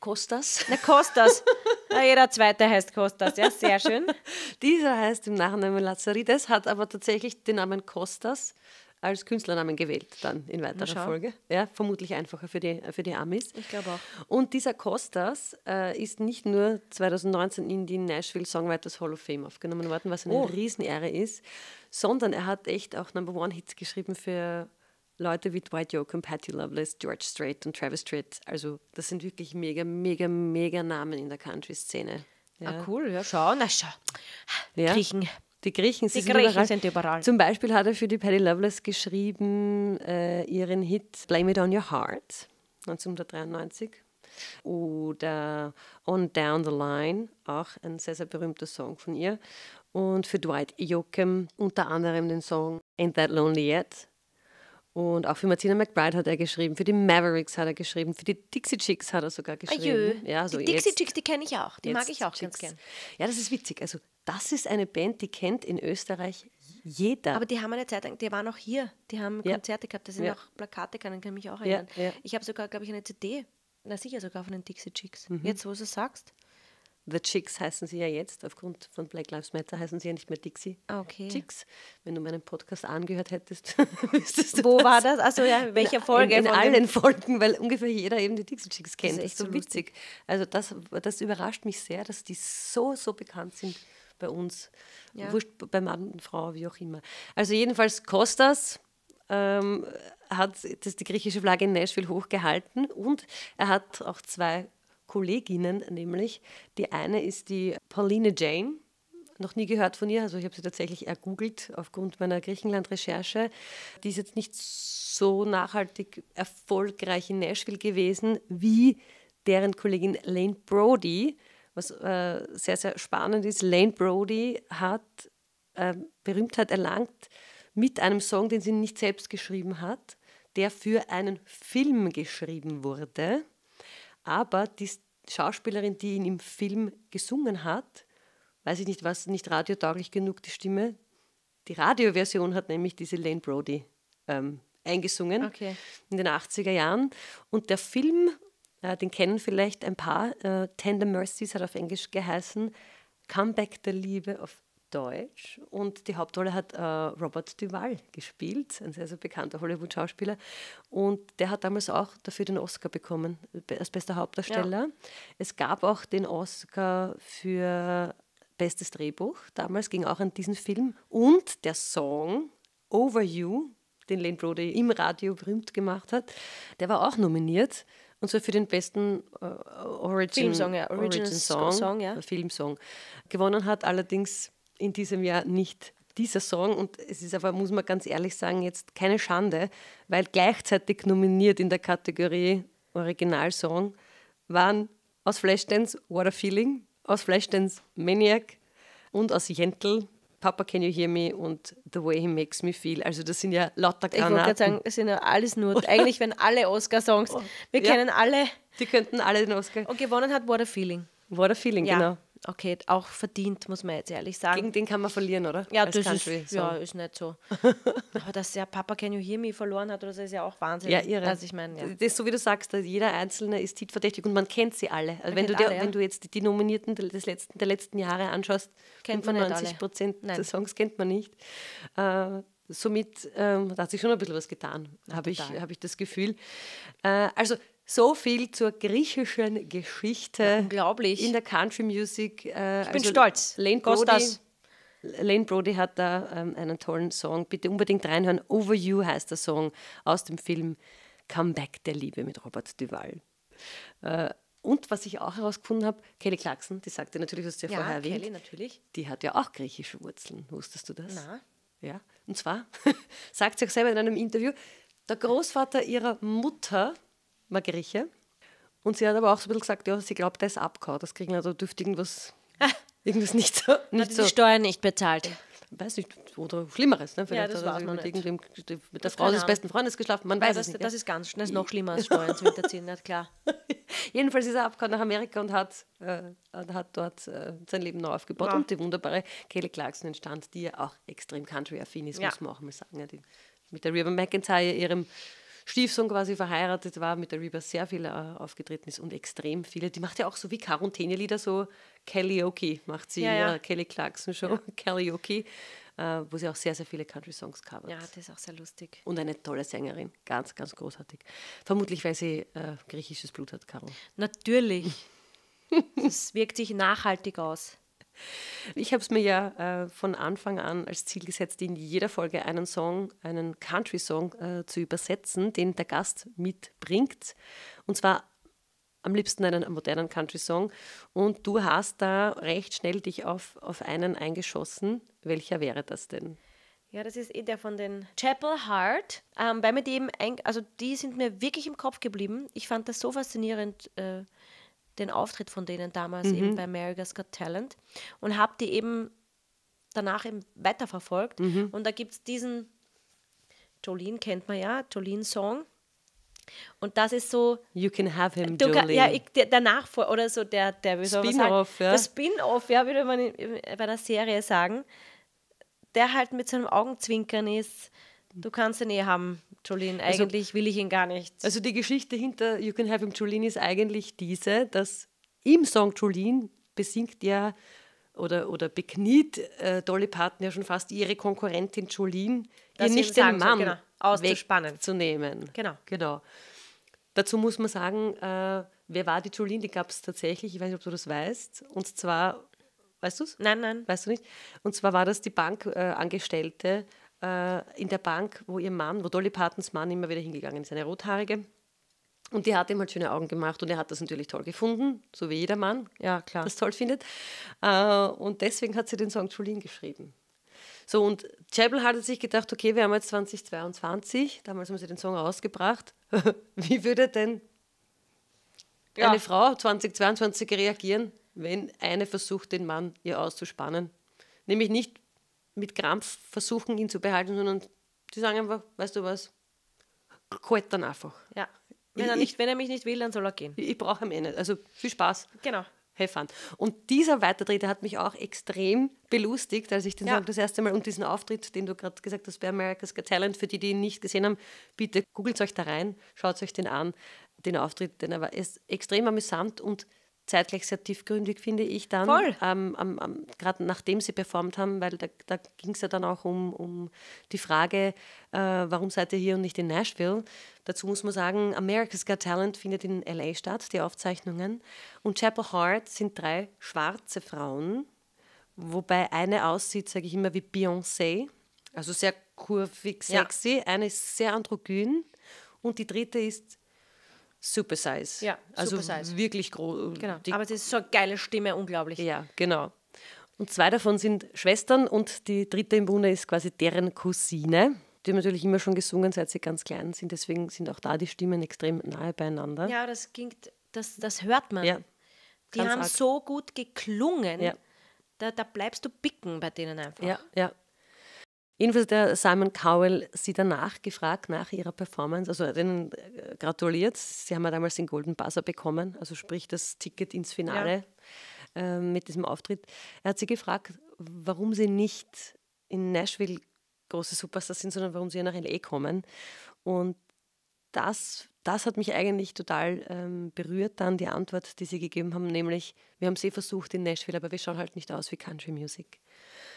Kostas. Na, Kostas. Na, jeder zweite heißt Kostas, ja, sehr schön. Dieser heißt im Nachnamen Lazarides, hat aber tatsächlich den Namen Kostas als Künstlernamen gewählt, dann in weiterer Folge. Ja, vermutlich einfacher für die, für die Amis. Ich glaube auch. Und dieser Kostas äh, ist nicht nur 2019 in die Nashville Songwriters Hall of Fame aufgenommen worden, was eine oh. Riesenehre ist, sondern er hat echt auch Number One-Hits geschrieben für Leute wie Dwight Yoakam, Patty Loveless, George Strait und Travis Strait. Also das sind wirklich mega, mega, mega Namen in der Country-Szene. Ah, ja. Ah, cool, ja. Schau, na schau. Ja. Griechen. Die Griechen, die Griechen überall. sind, überall. Zum Beispiel hat er für die Patty Loveless geschrieben äh, ihren Hit Blame It On Your Heart 1993 oder On Down the Line, auch ein sehr, sehr berühmter Song von ihr. Und für Dwight Yoakam unter anderem den Song Ain't That Lonely Yet und auch für Martina McBride hat er geschrieben, für die Mavericks hat er geschrieben, für die Dixie Chicks hat er sogar geschrieben. Ja, so die Dixie jetzt, Chicks, die kenne ich auch, die mag ich auch Chicks. ganz gern. Ja, das ist witzig. Also, das ist eine Band, die kennt in Österreich jeder. Aber die haben eine Zeit lang, die waren auch hier, die haben ja. Konzerte gehabt, da sind ja. auch Plakate, kann, ich mich auch erinnern. Ja. Ich habe sogar, glaube ich, eine CD, na sicher sogar von den Dixie Chicks. Mhm. Jetzt, wo du es sagst. The Chicks heißen sie ja jetzt, aufgrund von Black Lives Matter heißen sie ja nicht mehr Dixie ah, okay. Chicks. Wenn du meinen Podcast angehört hättest, wüsstest du Wo das. war das? Also ja, in welcher Folge? In, in allen Folgen, weil ungefähr jeder eben die Dixie Chicks kennt. Das ist echt so witzig. Also das, das überrascht mich sehr, dass die so, so bekannt sind bei uns. Ja. Wurscht bei Mann, und Frau, wie auch immer. Also jedenfalls Kostas, ähm, hat das die griechische Flagge in Nashville hochgehalten und er hat auch zwei Kolleginnen nämlich. Die eine ist die Pauline Jane, noch nie gehört von ihr, also ich habe sie tatsächlich ergoogelt aufgrund meiner Griechenland-Recherche. Die ist jetzt nicht so nachhaltig erfolgreich in Nashville gewesen wie deren Kollegin Lane Brody, was äh, sehr, sehr spannend ist. Lane Brody hat äh, Berühmtheit erlangt mit einem Song, den sie nicht selbst geschrieben hat, der für einen Film geschrieben wurde. Aber die Schauspielerin, die ihn im Film gesungen hat, weiß ich nicht was, nicht radiotauglich genug die Stimme. Die Radioversion hat nämlich diese Lane Brody ähm, eingesungen okay. in den 80er Jahren. Und der Film, äh, den kennen vielleicht ein paar, äh, Tender Mercies hat auf Englisch geheißen, Comeback der Liebe auf Deutsch und die Hauptrolle hat äh, Robert Duval gespielt, ein sehr, sehr bekannter Hollywood-Schauspieler. Und der hat damals auch dafür den Oscar bekommen, als bester Hauptdarsteller. Ja. Es gab auch den Oscar für bestes Drehbuch. Damals ging auch an diesen Film. Und der Song Over You, den Lane Brody im Radio berühmt gemacht hat, der war auch nominiert. Und zwar für den besten äh, Origin, Filmsong, ja. Origin Song, Song ja. Äh, Filmsong. Gewonnen hat allerdings in diesem Jahr nicht dieser Song und es ist aber, muss man ganz ehrlich sagen, jetzt keine Schande, weil gleichzeitig nominiert in der Kategorie Originalsong waren aus Flashdance What a Feeling, aus Flashdance Maniac und aus Jentl Papa Can You Hear Me und The Way He Makes Me Feel. Also das sind ja lauter Granaten. Ich wollte gerade sagen, es sind ja alles nur, eigentlich wenn alle Oscar-Songs, wir ja. kennen alle. Die könnten alle den Oscar. Und gewonnen hat What a Feeling. What a Feeling, ja. genau okay, auch verdient, muss man jetzt ehrlich sagen. Gegen den kann man verlieren, oder? Ja, das Country, ist, so. ja, ist nicht so. Aber dass der Papa Can You Hear Me verloren hat, das ist ja auch Wahnsinn. Ja, irre. Also ich meine, ja. Das ist so, wie du sagst, dass jeder Einzelne ist titverdächtig und man kennt sie alle. Also man wenn, du dir, alle, ja. wenn du jetzt die, Nominierten des letzten, der letzten Jahre anschaust, kennt 95 Prozent der Songs kennt man nicht. Äh, somit ähm, hat sich schon ein bisschen was getan, habe ich, hab ich das Gefühl. Äh, also so viel zur griechischen Geschichte. unglaublich. In der Country Music. Äh, ich also bin stolz. Lane Brody, Lane Brody hat da ähm, einen tollen Song. Bitte unbedingt reinhören. Over You heißt der Song aus dem Film Come Back der Liebe mit Robert Duval. Äh, und was ich auch herausgefunden habe, Kelly Clarkson, die sagte natürlich, was du ja, ja vorher erwähnt. Kelly, natürlich. Die hat ja auch griechische Wurzeln. Wusstest du das? Na. Ja. Und zwar sagt sie auch selber in einem Interview, der Großvater ihrer Mutter Margeriche. Und sie hat aber auch so ein bisschen gesagt, ja, sie glaubt, das ist abgehauen. Das kriegen also dürfte irgendwas, ah. irgendwas nicht so. Nicht hat so. die Steuern nicht bezahlt. Weiß nicht, oder Schlimmeres. Ne? Vielleicht ja, das hat man mit, irgendwem, mit der Frau des besten Freundes geschlafen. Man ja, weiß das, nicht. Das ne? ist ganz das ist noch schlimmer als Steuern zu hinterziehen, nicht klar. Jedenfalls ist er abgehauen nach Amerika und hat, äh, hat dort äh, sein Leben neu aufgebaut. Ja. Und die wunderbare Kelly Clarkson entstand, die ja auch extrem country-affin ist, muss man auch mal sagen. Die, mit der River McIntyre, ihrem Stiefsohn quasi verheiratet war, mit der Reba sehr viel äh, aufgetreten ist und extrem viele. Die macht ja auch so wie Caro Lieder, so Karaoke macht sie, ja, ja. Kelly Clarkson Show, ja. Karaoke, äh, wo sie auch sehr, sehr viele Country-Songs covert. Ja, das ist auch sehr lustig. Und eine tolle Sängerin, ganz, ganz großartig. Vermutlich, weil sie äh, griechisches Blut hat, Caro. Natürlich. Es wirkt sich nachhaltig aus. Ich habe es mir ja äh, von Anfang an als Ziel gesetzt, in jeder Folge einen Song, einen Country-Song äh, zu übersetzen, den der Gast mitbringt. Und zwar am liebsten einen modernen Country-Song. Und du hast da recht schnell dich auf, auf einen eingeschossen. Welcher wäre das denn? Ja, das ist eh der von den Chapel Heart. Ähm, weil mit dem, also die sind mir wirklich im Kopf geblieben. Ich fand das so faszinierend. Äh, den Auftritt von denen damals mhm. eben bei America's Got Talent und habe die eben danach eben weiterverfolgt. Mhm. Und da gibt es diesen, Jolene kennt man ja, Jolene-Song. Und das ist so. You can have him, du kann, ja, ich, der, der Nachfolger oder so der, der wie soll Spin-off, ja. Der Spin-off, ja, würde man in, in, bei der Serie sagen, der halt mit seinem Augenzwinkern ist. Du kannst ihn eh haben, Jolene. Also- eigentlich also, will ich ihn gar nicht. Also die Geschichte hinter You Can Have Him Jolene ist eigentlich diese, dass im Song Jolene besingt ja oder, oder bekniet äh, Dolly Parton ja schon fast ihre Konkurrentin Jolene, ihr nicht den Mann soll, genau, wegzunehmen. Genau. genau. Dazu muss man sagen, äh, wer war die Jolene? Die gab es tatsächlich, ich weiß nicht, ob du das weißt. Und zwar, weißt du es? Nein, nein. Weißt du nicht? Und zwar war das die Bankangestellte äh, äh, in der Bank, wo ihr Mann, wo Dolly Partons Mann immer wieder hingegangen ist, eine rothaarige. Und die hat ihm halt schöne Augen gemacht und er hat das natürlich toll gefunden, so wie jeder Mann ja, klar. das toll findet. Äh, und deswegen hat sie den Song Jolene geschrieben. So, und Chapel hatte sich gedacht, okay, wir haben jetzt 2022, damals haben sie den Song rausgebracht. wie würde denn ja. eine Frau 2022 reagieren, wenn eine versucht, den Mann ihr auszuspannen? Nämlich nicht mit Krampf versuchen, ihn zu behalten, sondern die sagen einfach, weißt du was, kalt dann einfach. Ja. Wenn er, nicht, wenn er mich nicht will, dann soll er gehen. Ich, ich brauche ihn eh nicht. Also viel Spaß. Genau. Have fun. Und dieser Weiterdreh, der hat mich auch extrem belustigt, als ich den ja. Song das erste Mal und diesen Auftritt, den du gerade gesagt hast bei America's Got Talent, für die, die ihn nicht gesehen haben, bitte googelt euch da rein, schaut euch den an, den Auftritt, denn er war extrem amüsant und zeitgleich sehr tiefgründig, finde ich dann. Voll. Ähm, ähm, Gerade nachdem sie performt haben, weil da, da ging es ja dann auch um, um die Frage, äh, warum seid ihr hier und nicht in Nashville? Dazu muss man sagen, America's Got Talent findet in LA statt, die Aufzeichnungen. Und Chapel Heart sind drei schwarze Frauen, wobei eine aussieht, sage ich immer, wie Beyoncé. Also sehr kurvig, sexy. Ja. Eine ist sehr androgyn und die dritte ist Super Size. Ja, also Size. wirklich groß. Genau. Aber sie ist so eine geile Stimme, unglaublich. Ja, genau. Und zwei davon sind Schwestern und die dritte im Bunde ist quasi deren Cousine. Die haben natürlich immer schon gesungen, seit sie ganz klein sind. Deswegen sind auch da die Stimmen extrem nahe beieinander. Ja, das klingt, das, das hört man. Ja, die haben arg. so gut geklungen. Ja. Da, da bleibst du bicken bei denen einfach. Ja, ja. Jedenfalls der Simon Cowell sie danach gefragt, nach ihrer Performance, also er denen äh, gratuliert. Sie haben ja damals den Golden Buzzer bekommen, also sprich das Ticket ins Finale ja. äh, mit diesem Auftritt. Er hat sie gefragt, warum sie nicht in Nashville große Superstars sind, sondern warum sie ja nach L.A. kommen. Und das, das hat mich eigentlich total ähm, berührt, dann die Antwort, die sie gegeben haben, nämlich, wir haben es eh versucht in Nashville, aber wir schauen halt nicht aus wie Country Music.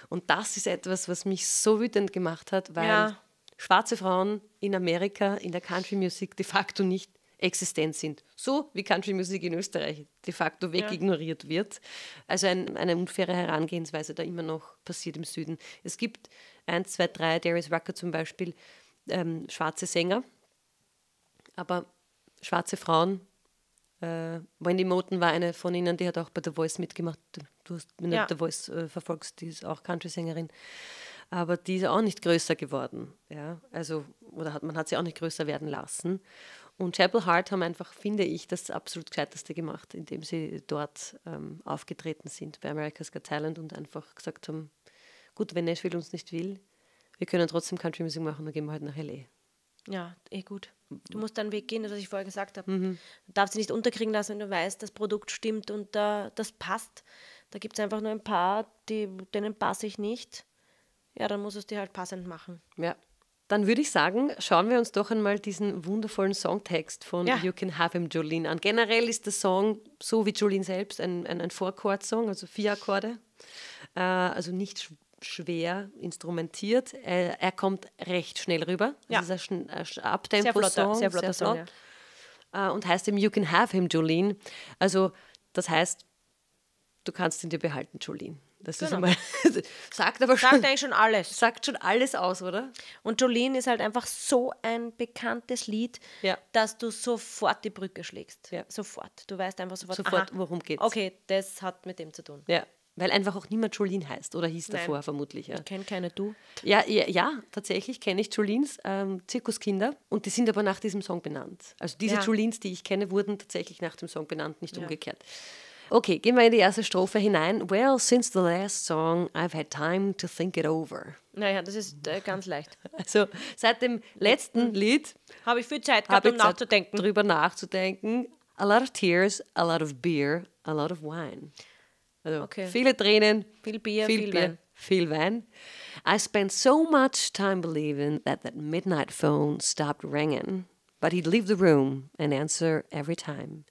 Und das ist etwas, was mich so wütend gemacht hat, weil ja. schwarze Frauen in Amerika in der Country Music de facto nicht existent sind. So wie Country Music in Österreich de facto wegignoriert ja. wird. Also ein, eine unfaire Herangehensweise da immer noch passiert im Süden. Es gibt eins, zwei, drei, Darius Rucker zum Beispiel, ähm, schwarze Sänger, aber schwarze Frauen, äh, Wendy Moten war eine von ihnen, die hat auch bei The Voice mitgemacht. Du hast, wenn ja. du The Voice äh, verfolgst, die ist auch Country-Sängerin. Aber die ist auch nicht größer geworden. Ja? Also, oder hat, man hat sie auch nicht größer werden lassen. Und Chapel Heart haben einfach, finde ich, das absolut Gescheiteste gemacht, indem sie dort ähm, aufgetreten sind bei America's Got Talent und einfach gesagt haben, gut, wenn Nashville uns nicht will, wir können trotzdem Country Music machen dann gehen wir halt nach L.A. Ja, eh gut. Du mhm. musst deinen Weg gehen, das, was ich vorher gesagt habe. Mhm. Du darfst dich nicht unterkriegen lassen, wenn du weißt, das Produkt stimmt und äh, das passt. Da gibt es einfach nur ein paar, die, denen passe ich nicht. Ja, dann muss es dir halt passend machen. Ja. Dann würde ich sagen, schauen wir uns doch einmal diesen wundervollen Songtext von ja. You Can Have Him Jolene an. Generell ist der Song, so wie Jolene selbst, ein, ein, ein Vorchord-Song, also vier Akkorde. Äh, also nicht schwer instrumentiert. Er, er kommt recht schnell rüber. Ja. Das ist ein, ein Abtempo-Song. Sehr flotter, Song. Ja. Äh, und heißt ihm You Can Have Him, Jolene. Also, das heißt, du kannst ihn dir behalten, Jolene. Das genau. ist einmal, sagt aber schon, sagt eigentlich schon alles. Sagt schon alles aus, oder? Und Jolene ist halt einfach so ein bekanntes Lied, ja. dass du sofort die Brücke schlägst. Ja. Sofort. Du weißt einfach sofort, sofort worum geht Okay, das hat mit dem zu tun. Ja. Weil einfach auch niemand Jolene heißt oder hieß Nein. davor vermutlich. Ja. Ich kenne keine du. Ja, ja, ja tatsächlich kenne ich Jolines ähm, Zirkuskinder und die sind aber nach diesem Song benannt. Also diese ja. Jolines, die ich kenne, wurden tatsächlich nach dem Song benannt, nicht ja. umgekehrt. Okay, gehen wir in die erste Strophe hinein. Well, since the last song, I've had time to think it over. Naja, das ist äh, ganz leicht. Also seit dem letzten Lied habe ich viel Zeit gehabt, um nachzudenken. Drüber nachzudenken. A lot of tears, a lot of beer, a lot of wine. Also okay. viele Tränen, viel Bier, viel, viel Bier, Wein. Viel Wein. I spent so much time believing that that midnight phone stopped ringing, but he'd leave the room and answer every time.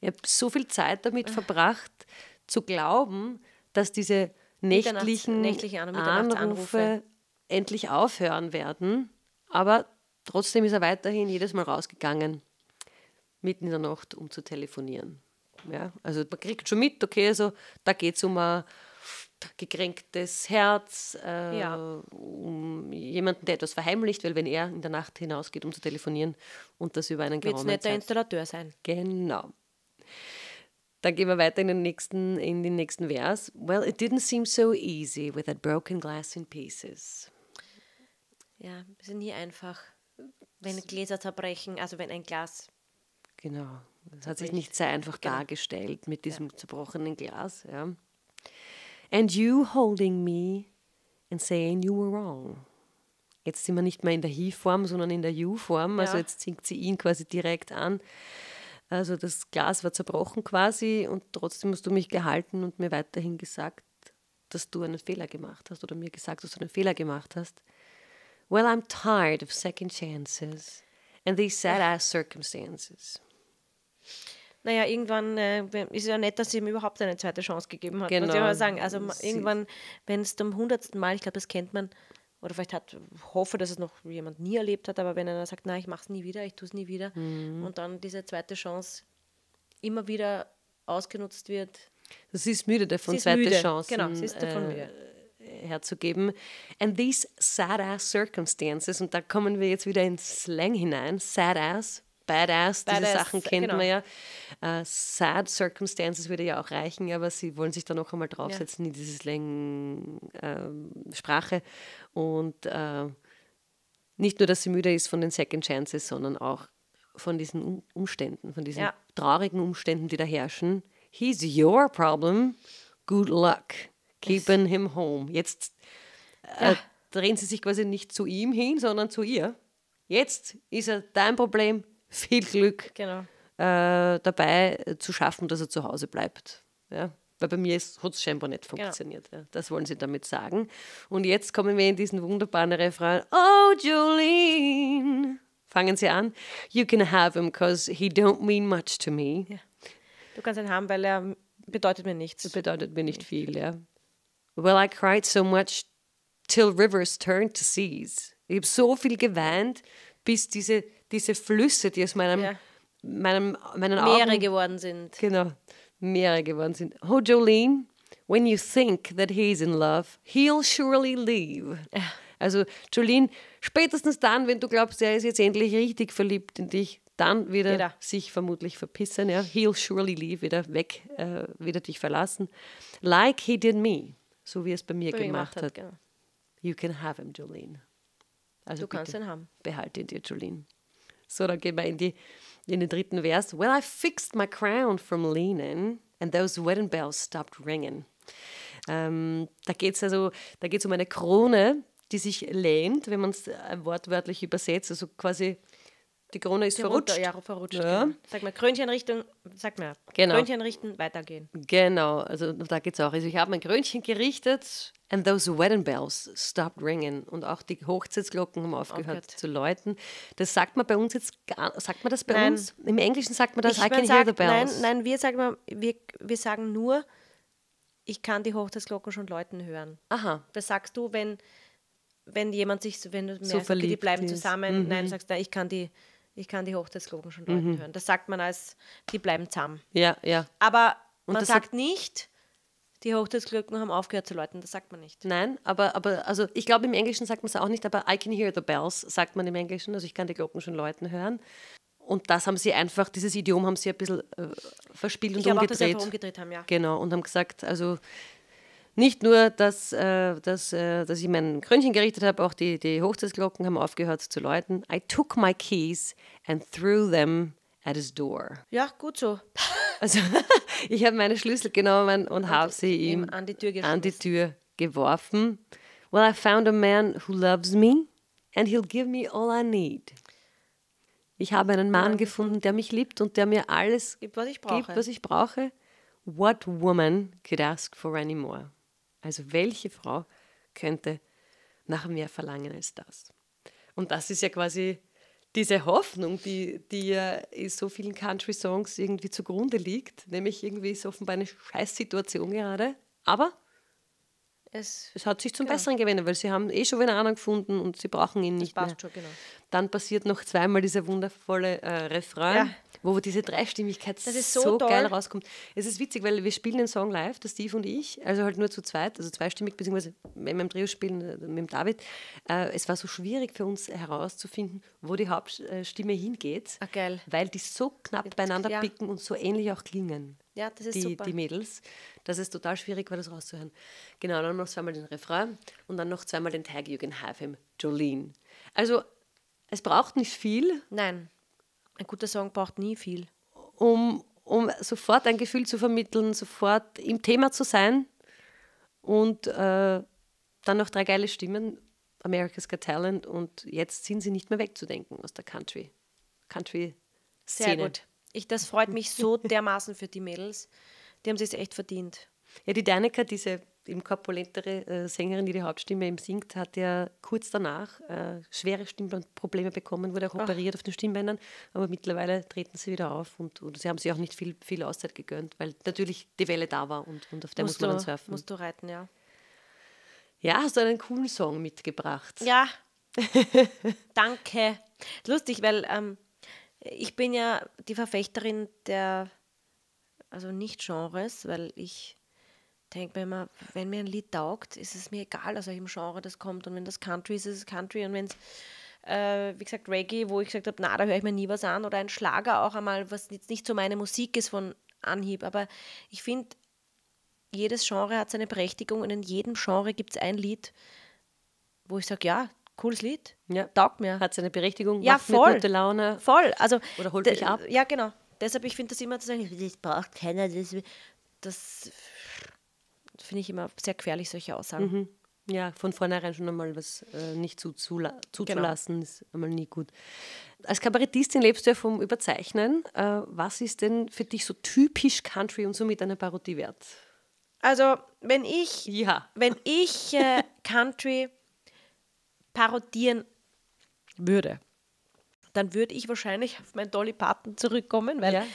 Ich habe so viel Zeit damit äh. verbracht, zu glauben, dass diese nächtlichen, nächtliche Anrufe, Anrufe endlich aufhören werden. Aber trotzdem ist er weiterhin jedes Mal rausgegangen, mitten in der Nacht, um zu telefonieren. Ja? Also man kriegt schon mit, okay, also da geht es um ein gekränktes Herz, äh, ja. um jemanden, der etwas verheimlicht, weil wenn er in der Nacht hinausgeht, um zu telefonieren und das über einen geraumen Wird nicht der Zeit. Installateur sein. Genau. Dann gehen wir weiter in den nächsten, in den nächsten Vers. Well, it didn't seem so easy with that broken glass in pieces. Ja, es ist nie einfach, wenn Gläser zerbrechen, also wenn ein Glas. Genau. Es hat sich nicht sehr einfach genau. dargestellt mit diesem ja. zerbrochenen Glas. Ja. And you holding me and saying you were wrong. Jetzt sind wir nicht mehr in der He-Form, sondern in der You-Form. Also jetzt singt sie ihn quasi direkt an. Also das Glas war zerbrochen quasi und trotzdem hast du mich gehalten und mir weiterhin gesagt, dass du einen Fehler gemacht hast oder mir gesagt, dass du einen Fehler gemacht hast. Well, I'm tired of second chances and these sad-ass circumstances naja, irgendwann äh, ist ja nett, dass sie ihm überhaupt eine zweite Chance gegeben hat. Genau. Muss ich mal genau. sagen. Also sie irgendwann, wenn es zum hundertsten Mal, ich glaube, das kennt man, oder vielleicht hat, hoffe, dass es noch jemand nie erlebt hat, aber wenn einer sagt, nein, ich mache es nie wieder, ich tue es nie wieder, mhm. und dann diese zweite Chance immer wieder ausgenutzt wird. Sie ist müde davon, ist zweite müde. Chancen genau, sie ist davon äh, müde. herzugeben. And these sad ass circumstances, und da kommen wir jetzt wieder ins Slang hinein, sad ass Badass, Badass, diese Sachen kennt genau. man ja. Uh, sad Circumstances würde ja auch reichen, aber sie wollen sich da noch einmal draufsetzen ja. in diese Längen äh, Sprache. Und äh, nicht nur, dass sie müde ist von den Second Chances, sondern auch von diesen Umständen, von diesen ja. traurigen Umständen, die da herrschen. He's your problem. Good luck. Keeping him home. Jetzt äh, ja. drehen sie sich quasi nicht zu ihm hin, sondern zu ihr. Jetzt ist er dein Problem, viel Glück genau. äh, dabei zu schaffen, dass er zu Hause bleibt. Ja? Weil bei mir hat es scheinbar nicht genau. funktioniert. Genau. Ja. Das wollen sie damit sagen. Und jetzt kommen wir in diesen wunderbaren Refrain. Oh, Jolene! Fangen sie an. You can have him, because he don't mean much to me. Ja. Du kannst ihn haben, weil er bedeutet mir nichts. Bedeutet mir nicht viel, ja. Well, I cried so much till rivers turned to seas. Ich habe so viel geweint, bis diese diese Flüsse, die aus meinem, ja. meinem meinen Meere Augen... geworden sind. Genau, Meere geworden sind. Oh, Jolene, when you think that he is in love, he'll surely leave. Also Jolene, spätestens dann, wenn du glaubst, er ist jetzt endlich richtig verliebt in dich, dann wieder Jeder. sich vermutlich verpissen. Ja. He'll surely leave, wieder weg, äh, wieder dich verlassen. Like he did me, so wie er es bei mir bei gemacht, hat. hat. Genau. You can have him, Jolene. Also du kannst ihn haben. Behalte ihn dir, Jolene. So, dann gehen wir in, die, in den dritten Vers. Well, I fixed my crown from leaning and those wedding bells stopped ringing. Ähm, da geht es also, um eine Krone, die sich lehnt, wenn man es äh, wortwörtlich übersetzt, also quasi die Krone ist die verrutscht. Runter, ja, verrutscht. Ja. Genau. Sag mal, Krönchen richten, sag mal, genau. Krönchen richten, weitergehen. Genau, also da geht's auch. Also ich habe mein Krönchen gerichtet and those wedding bells stopped ringing. Und auch die Hochzeitsglocken haben aufgehört okay. zu läuten. Das sagt man bei uns jetzt gar sagt man das bei nein. uns? Im Englischen sagt man das, ich I can sagt, hear the bells. Nein, nein wir, sagen, wir, wir sagen nur, ich kann die Hochzeitsglocken schon läuten hören. Aha. Das sagst du, wenn wenn jemand sich, wenn du merkst, so okay, die bleiben ist. zusammen, mhm. nein, sagst du, nein, ich kann die ich kann die Hochzeitsglocken schon läuten mhm. hören. Das sagt man als, die bleiben zusammen. Ja, ja. Aber Und man sagt nicht, die Hochzeitsglocken haben aufgehört zu läuten, das sagt man nicht. Nein, aber, aber also ich glaube, im Englischen sagt man es auch nicht, aber I can hear the bells, sagt man im Englischen, also ich kann die Glocken schon läuten hören. Und das haben sie einfach, dieses Idiom haben sie ein bisschen äh, verspielt und ich umgedreht. Auch, dass sie umgedreht haben, ja. Genau, und haben gesagt, also nicht nur, dass, äh, dass, äh, dass ich mein Krönchen gerichtet habe, auch die, die Hochzeitsglocken haben aufgehört zu läuten. I took my keys and threw them at his door. Ja, gut so. Also ich habe meine Schlüssel genommen und habe sie ihm an die, an die Tür geworfen. Well, I found a man who loves me and he'll give me all I need. Ich habe einen Mann gefunden, der mich liebt und der mir alles gibt, was ich brauche. Gibt, was ich brauche. What woman could ask for any also welche Frau könnte nach mehr verlangen als das? Und das ist ja quasi diese Hoffnung, die, die ja in so vielen Country-Songs irgendwie zugrunde liegt, nämlich irgendwie ist offenbar eine Scheißsituation gerade, aber es, es hat sich zum genau. Besseren gewendet, weil sie haben eh schon wieder einen gefunden und sie brauchen ihn nicht mehr. Schon, genau. Dann passiert noch zweimal dieser wundervolle äh, Refrain, ja. wo diese Dreistimmigkeit so, so geil rauskommt. Es ist witzig, weil wir spielen den Song live, der Steve und ich, also halt nur zu zweit, also zweistimmig, beziehungsweise wenn wir im Trio spielen äh, mit dem David. Äh, es war so schwierig für uns herauszufinden, wo die Hauptstimme hingeht, Ach, weil die so knapp beieinander ja. picken und so ähnlich auch klingen. Ja, das ist die, super. Die Mädels. Das ist total schwierig, war das rauszuhören. Genau, dann noch zweimal den Refrain und dann noch zweimal den Tag You Can Have Him, Jolene. Also, es braucht nicht viel. Nein, ein guter Song braucht nie viel. Um, um sofort ein Gefühl zu vermitteln, sofort im Thema zu sein und äh, dann noch drei geile Stimmen, America's Got Talent und jetzt sind sie nicht mehr wegzudenken aus der Country. Country. Sehr gut. Ich, das freut mich so dermaßen für die Mädels. Die haben es echt verdient. Ja, die Danica, diese eben korpulentere äh, Sängerin, die die Hauptstimme eben singt, hat ja kurz danach äh, schwere Stimmprobleme bekommen, wurde auch Ach. operiert auf den Stimmbändern, aber mittlerweile treten sie wieder auf und, und sie haben sich auch nicht viel, viel Auszeit gegönnt, weil natürlich die Welle da war und, und auf der musst muss man du, dann surfen. Musst du reiten, ja. Ja, hast du einen coolen Song mitgebracht. Ja, danke. Lustig, weil ähm, ich bin ja die Verfechterin der, also nicht Genres, weil ich denke mir immer, wenn mir ein Lied taugt, ist es mir egal, aus welchem Genre das kommt. Und wenn das Country ist, ist es Country. Und wenn es, äh, wie gesagt, Reggae, wo ich gesagt habe, na, da höre ich mir nie was an. Oder ein Schlager auch einmal, was jetzt nicht so meine Musik ist von Anhieb. Aber ich finde, jedes Genre hat seine Berechtigung und in jedem Genre gibt es ein Lied, wo ich sage, ja, cooles Lied. Ja. Taugt mir. Hat seine Berechtigung, ja, macht voll. gute Laune. Voll. Also, Oder holt mich ab. Ja, genau. Deshalb, ich finde das immer zu sagen, das braucht keiner. Das, das finde ich immer sehr gefährlich, solche Aussagen. Mhm. Ja, von vornherein schon einmal was äh, nicht zu, zula zuzulassen, genau. ist einmal nie gut. Als Kabarettistin lebst du ja vom Überzeichnen. Äh, was ist denn für dich so typisch Country und somit eine Parodie wert? Also, wenn ich, ja. wenn ich äh, Country parodieren würde, dann würde ich wahrscheinlich auf meinen Dolly Parton zurückkommen, weil ja.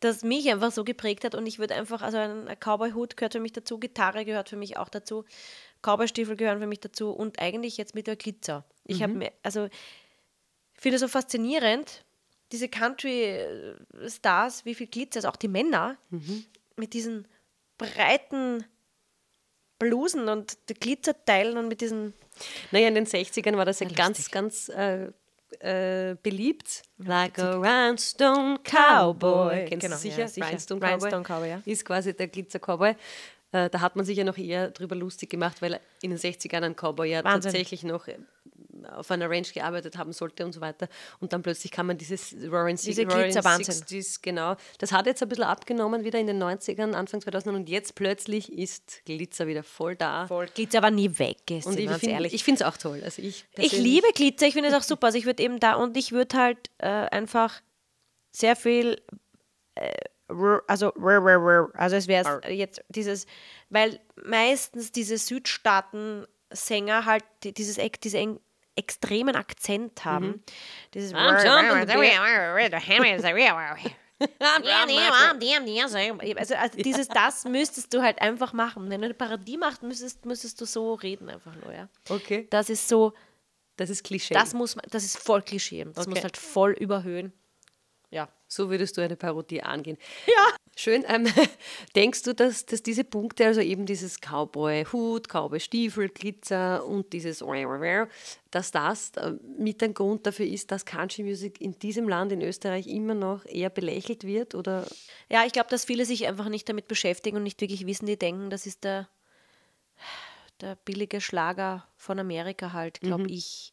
das mich einfach so geprägt hat und ich würde einfach, also ein Cowboy-Hut gehört für mich dazu, Gitarre gehört für mich auch dazu, Cowboy-Stiefel gehören für mich dazu und eigentlich jetzt mit der Glitzer. Ich mhm. habe mir, also finde so faszinierend, diese Country-Stars, wie viel Glitzer, also auch die Männer mhm. mit diesen breiten Blusen und die Glitzerteilen und mit diesen. Naja, in den 60ern war das ja, ja ganz, ganz äh, äh, beliebt. Like a Rhinestone Cowboy. Genau, Kennst genau, du sicher? Ja, sicher. Rhinestone, Cowboy Rhinestone Cowboy ja. ist quasi der Glitzer-Cowboy. Äh, da hat man sich ja noch eher drüber lustig gemacht, weil in den 60ern ein Cowboy ja Wahnsinn. tatsächlich noch auf einer Range gearbeitet haben sollte und so weiter. Und dann plötzlich kann man dieses Roaring Diese Glitzer-Wahnsinn. Genau. Das hat jetzt ein bisschen abgenommen wieder in den 90ern, Anfang 2000 und jetzt plötzlich ist Glitzer wieder voll da. Voll. Glitzer war nie weg. Ist, und ich finde es auch toll. Also ich, ich liebe Glitzer, ich finde es auch super. Also ich würde eben da und ich würde halt äh, einfach sehr viel äh, also, also es wäre jetzt dieses, weil meistens diese Südstaaten-Sänger halt dieses, diese extremen Akzent mhm. haben. Dieses also, also dieses das müsstest du halt einfach machen. Wenn du eine Parodie machst, müsstest, müsstest du so reden einfach nur, ja. Okay. Das ist so. Das ist Klischee. Das muss das ist voll Klischee. Das okay. muss halt voll überhöhen. Ja. So würdest du eine Parodie angehen. Ja. Schön. Ähm, denkst du, dass, dass diese Punkte, also eben dieses Cowboy-Hut, Cowboy-Stiefel, Glitzer und dieses, dass das äh, mit ein Grund dafür ist, dass Country Music in diesem Land, in Österreich, immer noch eher belächelt wird? Oder? Ja, ich glaube, dass viele sich einfach nicht damit beschäftigen und nicht wirklich wissen. Die denken, das ist der, der billige Schlager von Amerika halt, glaube mhm. ich.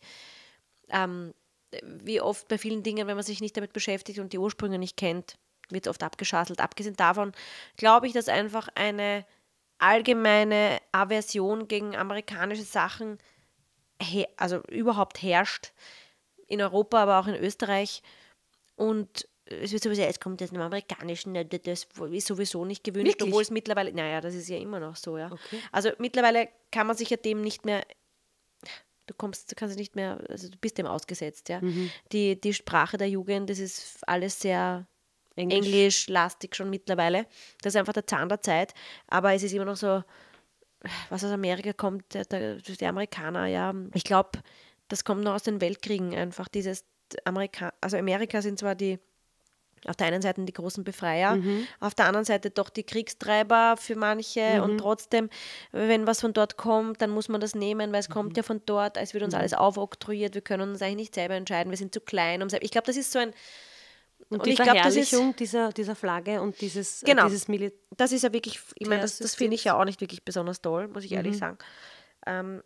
Ähm, wie oft bei vielen Dingen, wenn man sich nicht damit beschäftigt und die Ursprünge nicht kennt, wird es oft abgeschasselt. Abgesehen davon glaube ich, dass einfach eine allgemeine Aversion gegen amerikanische Sachen, also überhaupt herrscht, in Europa, aber auch in Österreich. Und es wird sowieso, es kommt jetzt im Amerikanischen, ne, das ist sowieso nicht gewünscht, Wirklich? obwohl es mittlerweile, naja, das ist ja immer noch so, ja. Okay. Also mittlerweile kann man sich ja dem nicht mehr Du kommst, du kannst nicht mehr, also du bist dem ausgesetzt, ja. Mhm. Die, die Sprache der Jugend, das ist alles sehr Englisch. lastig schon mittlerweile. Das ist einfach der Zahn der Zeit. Aber es ist immer noch so, was aus Amerika kommt, der, der, die Amerikaner, ja. Ich glaube, das kommt noch aus den Weltkriegen einfach. Dieses Amerika, also Amerika sind zwar die auf der einen Seite die großen Befreier, mhm. auf der anderen Seite doch die Kriegstreiber für manche mhm. und trotzdem, wenn was von dort kommt, dann muss man das nehmen, weil es mhm. kommt ja von dort, es wird uns mhm. alles aufoktroyiert, wir können uns eigentlich nicht selber entscheiden, wir sind zu klein. Um ich glaube, das ist so ein und, und die ich glaub, das ist, dieser, dieser Flagge und dieses, äh, genau, dieses Militär. Das ist ja wirklich, ich meine, das, das finde ich ja auch nicht wirklich besonders toll, muss ich ehrlich mhm. sagen. Ähm,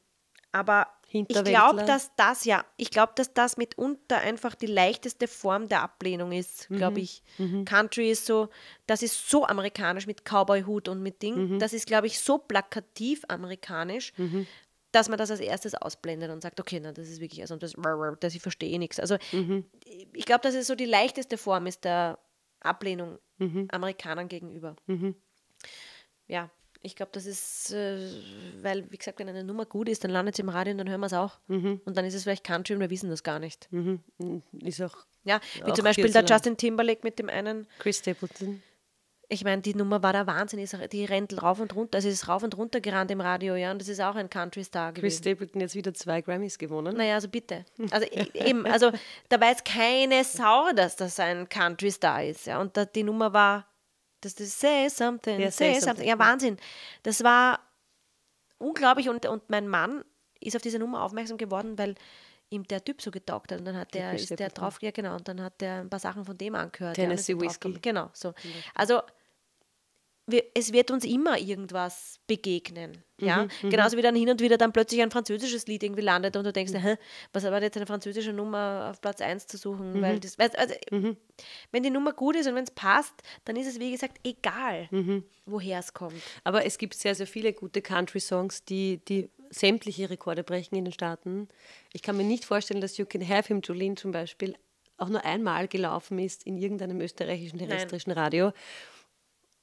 aber ich glaube, dass das ja, ich glaube, dass das mitunter einfach die leichteste Form der Ablehnung ist, glaube mhm. ich. Mhm. Country ist so, das ist so amerikanisch mit Cowboy-Hut und mit Ding. Mhm. Das ist, glaube ich, so plakativ amerikanisch, mhm. dass man das als erstes ausblendet und sagt, okay, na, das ist wirklich, also das, das ich verstehe eh nichts. Also mhm. ich glaube, dass es so die leichteste Form ist der Ablehnung mhm. Amerikanern gegenüber. Ja. Ich glaube, das ist, äh, weil, wie gesagt, wenn eine Nummer gut ist, dann landet sie im Radio und dann hören wir es auch. Mhm. Und dann ist es vielleicht Country und wir wissen das gar nicht. Mhm. Mm, ist auch. Ja, wie auch zum Beispiel der Justin Timberlake mit dem einen. Chris Stapleton. Ich meine, die Nummer war der Wahnsinn. die rennt rauf und runter. Also, es ist rauf und runter gerannt im Radio, ja. Und das ist auch ein Country-Star gewesen. Chris Stapleton jetzt wieder zwei Grammys gewonnen. Naja, also bitte. Also, eben, also, da weiß keine Sau, dass das ein Country-Star ist, ja. Und da, die Nummer war das, das say something, ja, say, say something. Ja, Wahnsinn. Das war unglaublich und, und mein Mann ist auf diese Nummer aufmerksam geworden, weil ihm der Typ so getaugt hat und dann hat der, ist der drauf, ja genau, und dann hat der ein paar Sachen von dem angehört. Tennessee ja, Whiskey. Genau, so. Also wir, es wird uns immer irgendwas begegnen. Ja? Mhm, mhm, Genauso wie dann hin und wieder dann plötzlich ein französisches Lied irgendwie landet und du denkst, mhm. Hä, was aber jetzt eine französische Nummer auf Platz 1 zu suchen? Mhm. Weil das, also, mhm. Wenn die Nummer gut ist und wenn es passt, dann ist es wie gesagt egal, mhm. woher es kommt. Aber es gibt sehr, sehr viele gute Country-Songs, die, die sämtliche Rekorde brechen in den Staaten. Ich kann mir nicht vorstellen, dass You Can Have Him, Jolene zum Beispiel, auch nur einmal gelaufen ist in irgendeinem österreichischen terrestrischen Nein. Radio.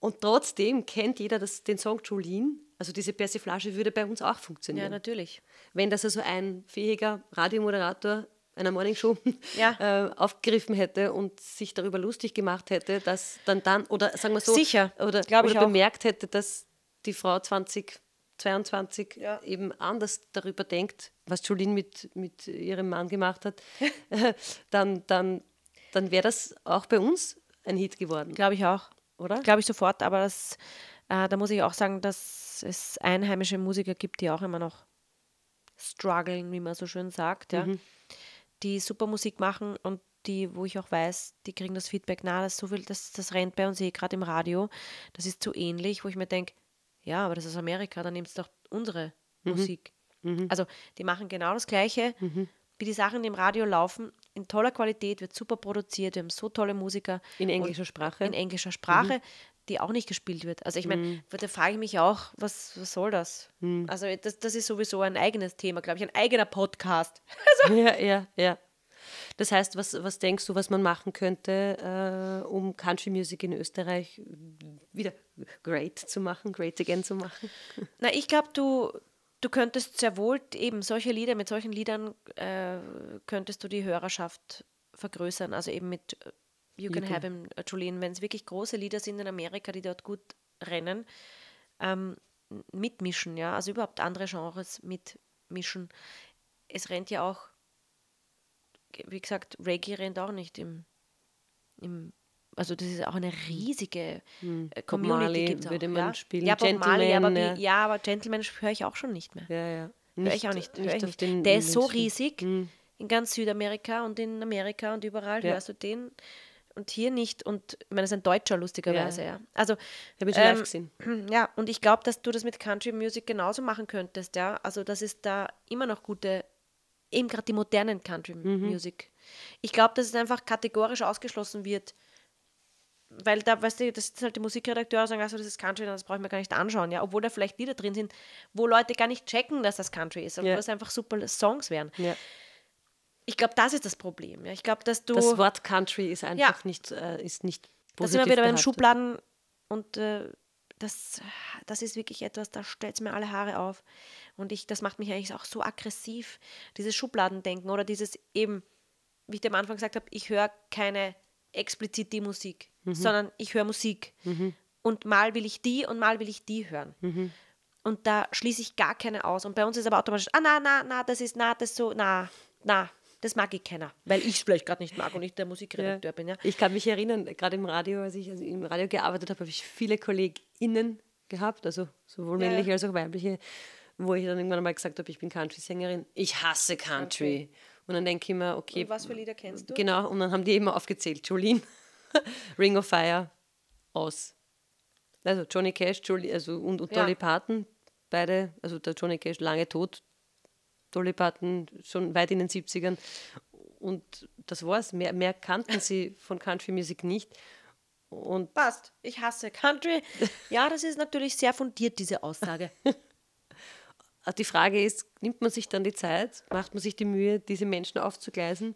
Und trotzdem kennt jeder das, den Song Jolene. Also diese Persiflage würde bei uns auch funktionieren. Ja, natürlich. Wenn das also ein fähiger Radiomoderator einer Morningshow ja. äh, aufgegriffen hätte und sich darüber lustig gemacht hätte, dass dann dann, oder sagen wir so, Sicher, oder, oder bemerkt hätte, dass die Frau 2022 ja. eben anders darüber denkt, was Jolene mit, mit ihrem Mann gemacht hat, dann, dann, dann wäre das auch bei uns ein Hit geworden. Glaube ich auch oder? Glaube ich sofort, aber das, äh, da muss ich auch sagen, dass es einheimische Musiker gibt, die auch immer noch strugglen, wie man so schön sagt, ja. Mhm. Die super Musik machen und die, wo ich auch weiß, die kriegen das Feedback, na, das so viel, das, das rennt bei uns eh gerade im Radio, das ist zu ähnlich, wo ich mir denke, ja, aber das ist Amerika, dann nimmst du doch unsere mhm. Musik. Mhm. Also die machen genau das Gleiche, mhm. wie die Sachen, die im Radio laufen, in toller Qualität, wird super produziert, wir haben so tolle Musiker. In englischer Sprache. In englischer Sprache, mhm. die auch nicht gespielt wird. Also ich meine, mhm. da frage ich mich auch, was, was soll das? Mhm. Also das, das ist sowieso ein eigenes Thema, glaube ich, ein eigener Podcast. Also ja, ja, ja. Das heißt, was, was denkst du, was man machen könnte, äh, um Country Music in Österreich wieder great zu machen, great again zu machen? Na, ich glaube, du, du könntest sehr wohl eben solche Lieder, mit solchen Liedern äh, könntest du die Hörerschaft vergrößern. Also eben mit äh, You Can Have Him, uh, äh, Julian, wenn es wirklich große Lieder sind in Amerika, die dort gut rennen, ähm, mitmischen, ja. Also überhaupt andere Genres mitmischen. Es rennt ja auch, wie gesagt, Reggae rennt auch nicht im, im also das ist auch eine riesige äh, hm. Community. Gibt's auch, würde man ja? spielen. Ja, Bob Marley, aber, ja. Äh. ja, aber Gentleman höre ich auch schon nicht mehr. Ja, ja. Nicht, höre ich auch nicht. nicht, ich nicht. Den, der ist so riesig hm. in ganz Südamerika und in Amerika und überall ja. hörst du den und hier nicht. Und ich meine, das ist ein Deutscher lustigerweise, ja. ja. Also habe ich schon ähm, live gesehen. Ja, und ich glaube, dass du das mit Country Music genauso machen könntest, ja. Also das ist da immer noch gute, eben gerade die modernen Country mhm. Music. Ich glaube, dass es einfach kategorisch ausgeschlossen wird weil da, weißt du, das ist halt die Musikredakteure sagen, also das ist Country, das brauche ich mir gar nicht anschauen, ja, obwohl da vielleicht Lieder drin sind, wo Leute gar nicht checken, dass das Country ist, aber ja. was einfach super Songs wären. Ja. Ich glaube, das ist das Problem. Ja. Ich glaube, dass du. Das Wort Country ist einfach nicht, äh, ist nicht positiv. Da sind wir wieder beim Schubladen und äh, das, das ist wirklich etwas, da stellt es mir alle Haare auf. Und ich, das macht mich eigentlich auch so aggressiv, dieses Schubladendenken oder dieses eben, wie ich dir am Anfang gesagt habe, ich höre keine explizit die Musik, mhm. sondern ich höre Musik. Mhm. Und mal will ich die und mal will ich die hören. Mhm. Und da schließe ich gar keine aus. Und bei uns ist aber automatisch, ah, na, na, na, das ist, na, das so, na, na, das mag ich keiner, weil ich es vielleicht gerade nicht mag und ich der Musikredakteur ja. bin. Ja. Ich kann mich erinnern, gerade im Radio, als ich also im Radio gearbeitet habe, habe ich viele KollegInnen gehabt, also sowohl männliche ja. als auch weibliche, wo ich dann irgendwann mal gesagt habe, ich bin Country-Sängerin. Ich hasse Country. Okay. Und dann denke ich mir, okay. Und was für Lieder kennst du? Genau, und dann haben die eben aufgezählt. Jolene, Ring of Fire, aus. Also Johnny Cash Jolie, also und, und Dolly ja. Parton, beide, also der Johnny Cash lange tot, Dolly Parton schon weit in den 70ern. Und das war's. Mehr, mehr kannten sie von Country Music nicht. Und Passt, ich hasse Country. Ja, das ist natürlich sehr fundiert, diese Aussage. Also die Frage ist, nimmt man sich dann die Zeit, macht man sich die Mühe, diese Menschen aufzugleisen,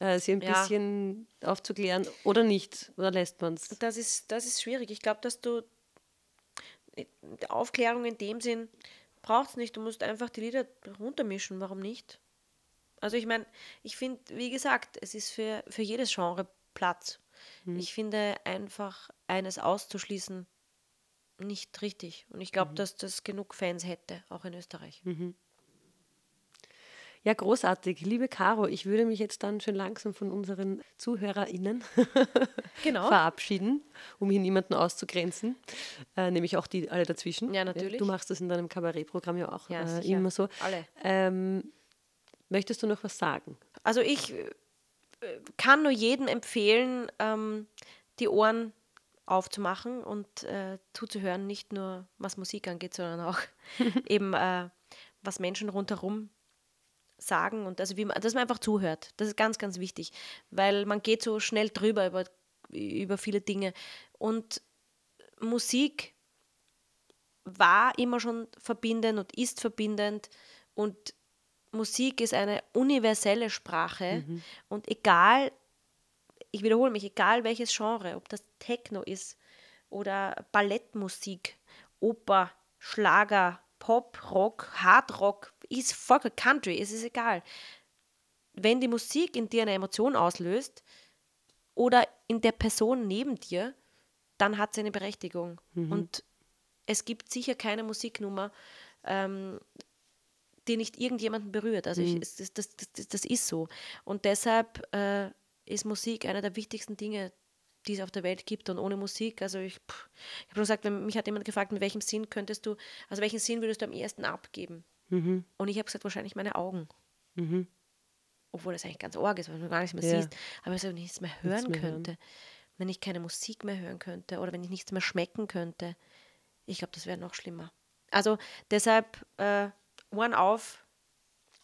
äh, sie ein ja. bisschen aufzuklären oder nicht? Oder lässt man es? Das ist, das ist schwierig. Ich glaube, dass du Aufklärung in dem Sinn brauchst nicht. Du musst einfach die Lieder runtermischen. Warum nicht? Also ich meine, ich finde, wie gesagt, es ist für, für jedes Genre Platz. Hm. Ich finde einfach, eines auszuschließen, nicht richtig. Und ich glaube, mhm. dass das genug Fans hätte, auch in Österreich. Mhm. Ja, großartig. Liebe Caro, ich würde mich jetzt dann schön langsam von unseren ZuhörerInnen genau. verabschieden, um hier niemanden auszugrenzen. Äh, nämlich auch die alle dazwischen. Ja, natürlich. Du machst das in deinem Kabarettprogramm ja auch ja, äh, immer so. Alle. Ähm, möchtest du noch was sagen? Also ich äh, kann nur jedem empfehlen, ähm, die Ohren aufzumachen und äh, zuzuhören, nicht nur was Musik angeht, sondern auch eben, äh, was Menschen rundherum sagen und also wie man, dass man einfach zuhört. Das ist ganz, ganz wichtig, weil man geht so schnell drüber über, über viele Dinge. Und Musik war immer schon verbindend und ist verbindend und Musik ist eine universelle Sprache mhm. und egal ich wiederhole mich, egal welches Genre, ob das Techno ist oder Ballettmusik, Oper, Schlager, Pop, Rock, Hard Rock, ist fucking Country, es ist egal. Wenn die Musik in dir eine Emotion auslöst oder in der Person neben dir, dann hat sie eine Berechtigung. Mhm. Und es gibt sicher keine Musiknummer, ähm, die nicht irgendjemanden berührt. Also ich, mhm. das, das, das, das, ist so. Und deshalb äh, ist Musik einer der wichtigsten Dinge, die es auf der Welt gibt und ohne Musik. Also ich, ich habe schon gesagt, wenn, mich hat jemand gefragt, mit welchem Sinn könntest du, also welchen Sinn würdest du am ehesten abgeben? Mhm. Und ich habe gesagt, wahrscheinlich meine Augen. Mhm. Obwohl das eigentlich ganz arg ist, weil man gar nichts mehr ja. siehst, aber also, wenn ich nichts mehr hören nichts mehr könnte, hören. wenn ich keine Musik mehr hören könnte oder wenn ich nichts mehr schmecken könnte, ich glaube, das wäre noch schlimmer. Also deshalb äh, Ohren auf,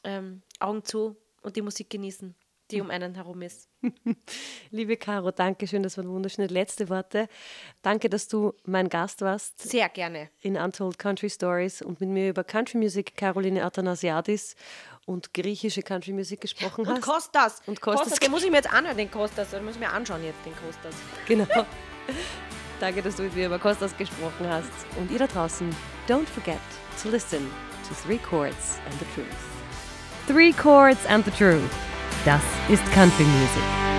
ähm, Augen zu und die Musik genießen die um einen herum ist. Liebe Caro, danke schön, das waren wunderschöne letzte Worte. Danke, dass du mein Gast warst. Sehr gerne. In Untold Country Stories und mit mir über Country Music Caroline Athanasiadis und griechische Country Music gesprochen und hast. Kostas. Und Kostas. Kostas, den muss ich mir jetzt anhören, den Kostas. Den muss ich mir anschauen jetzt, den Kostas. Genau. danke, dass du mit mir über Kostas gesprochen hast. Und ihr da draußen, don't forget to listen to Three Chords and the Truth. Three Chords and the Truth. Das ist Country Music.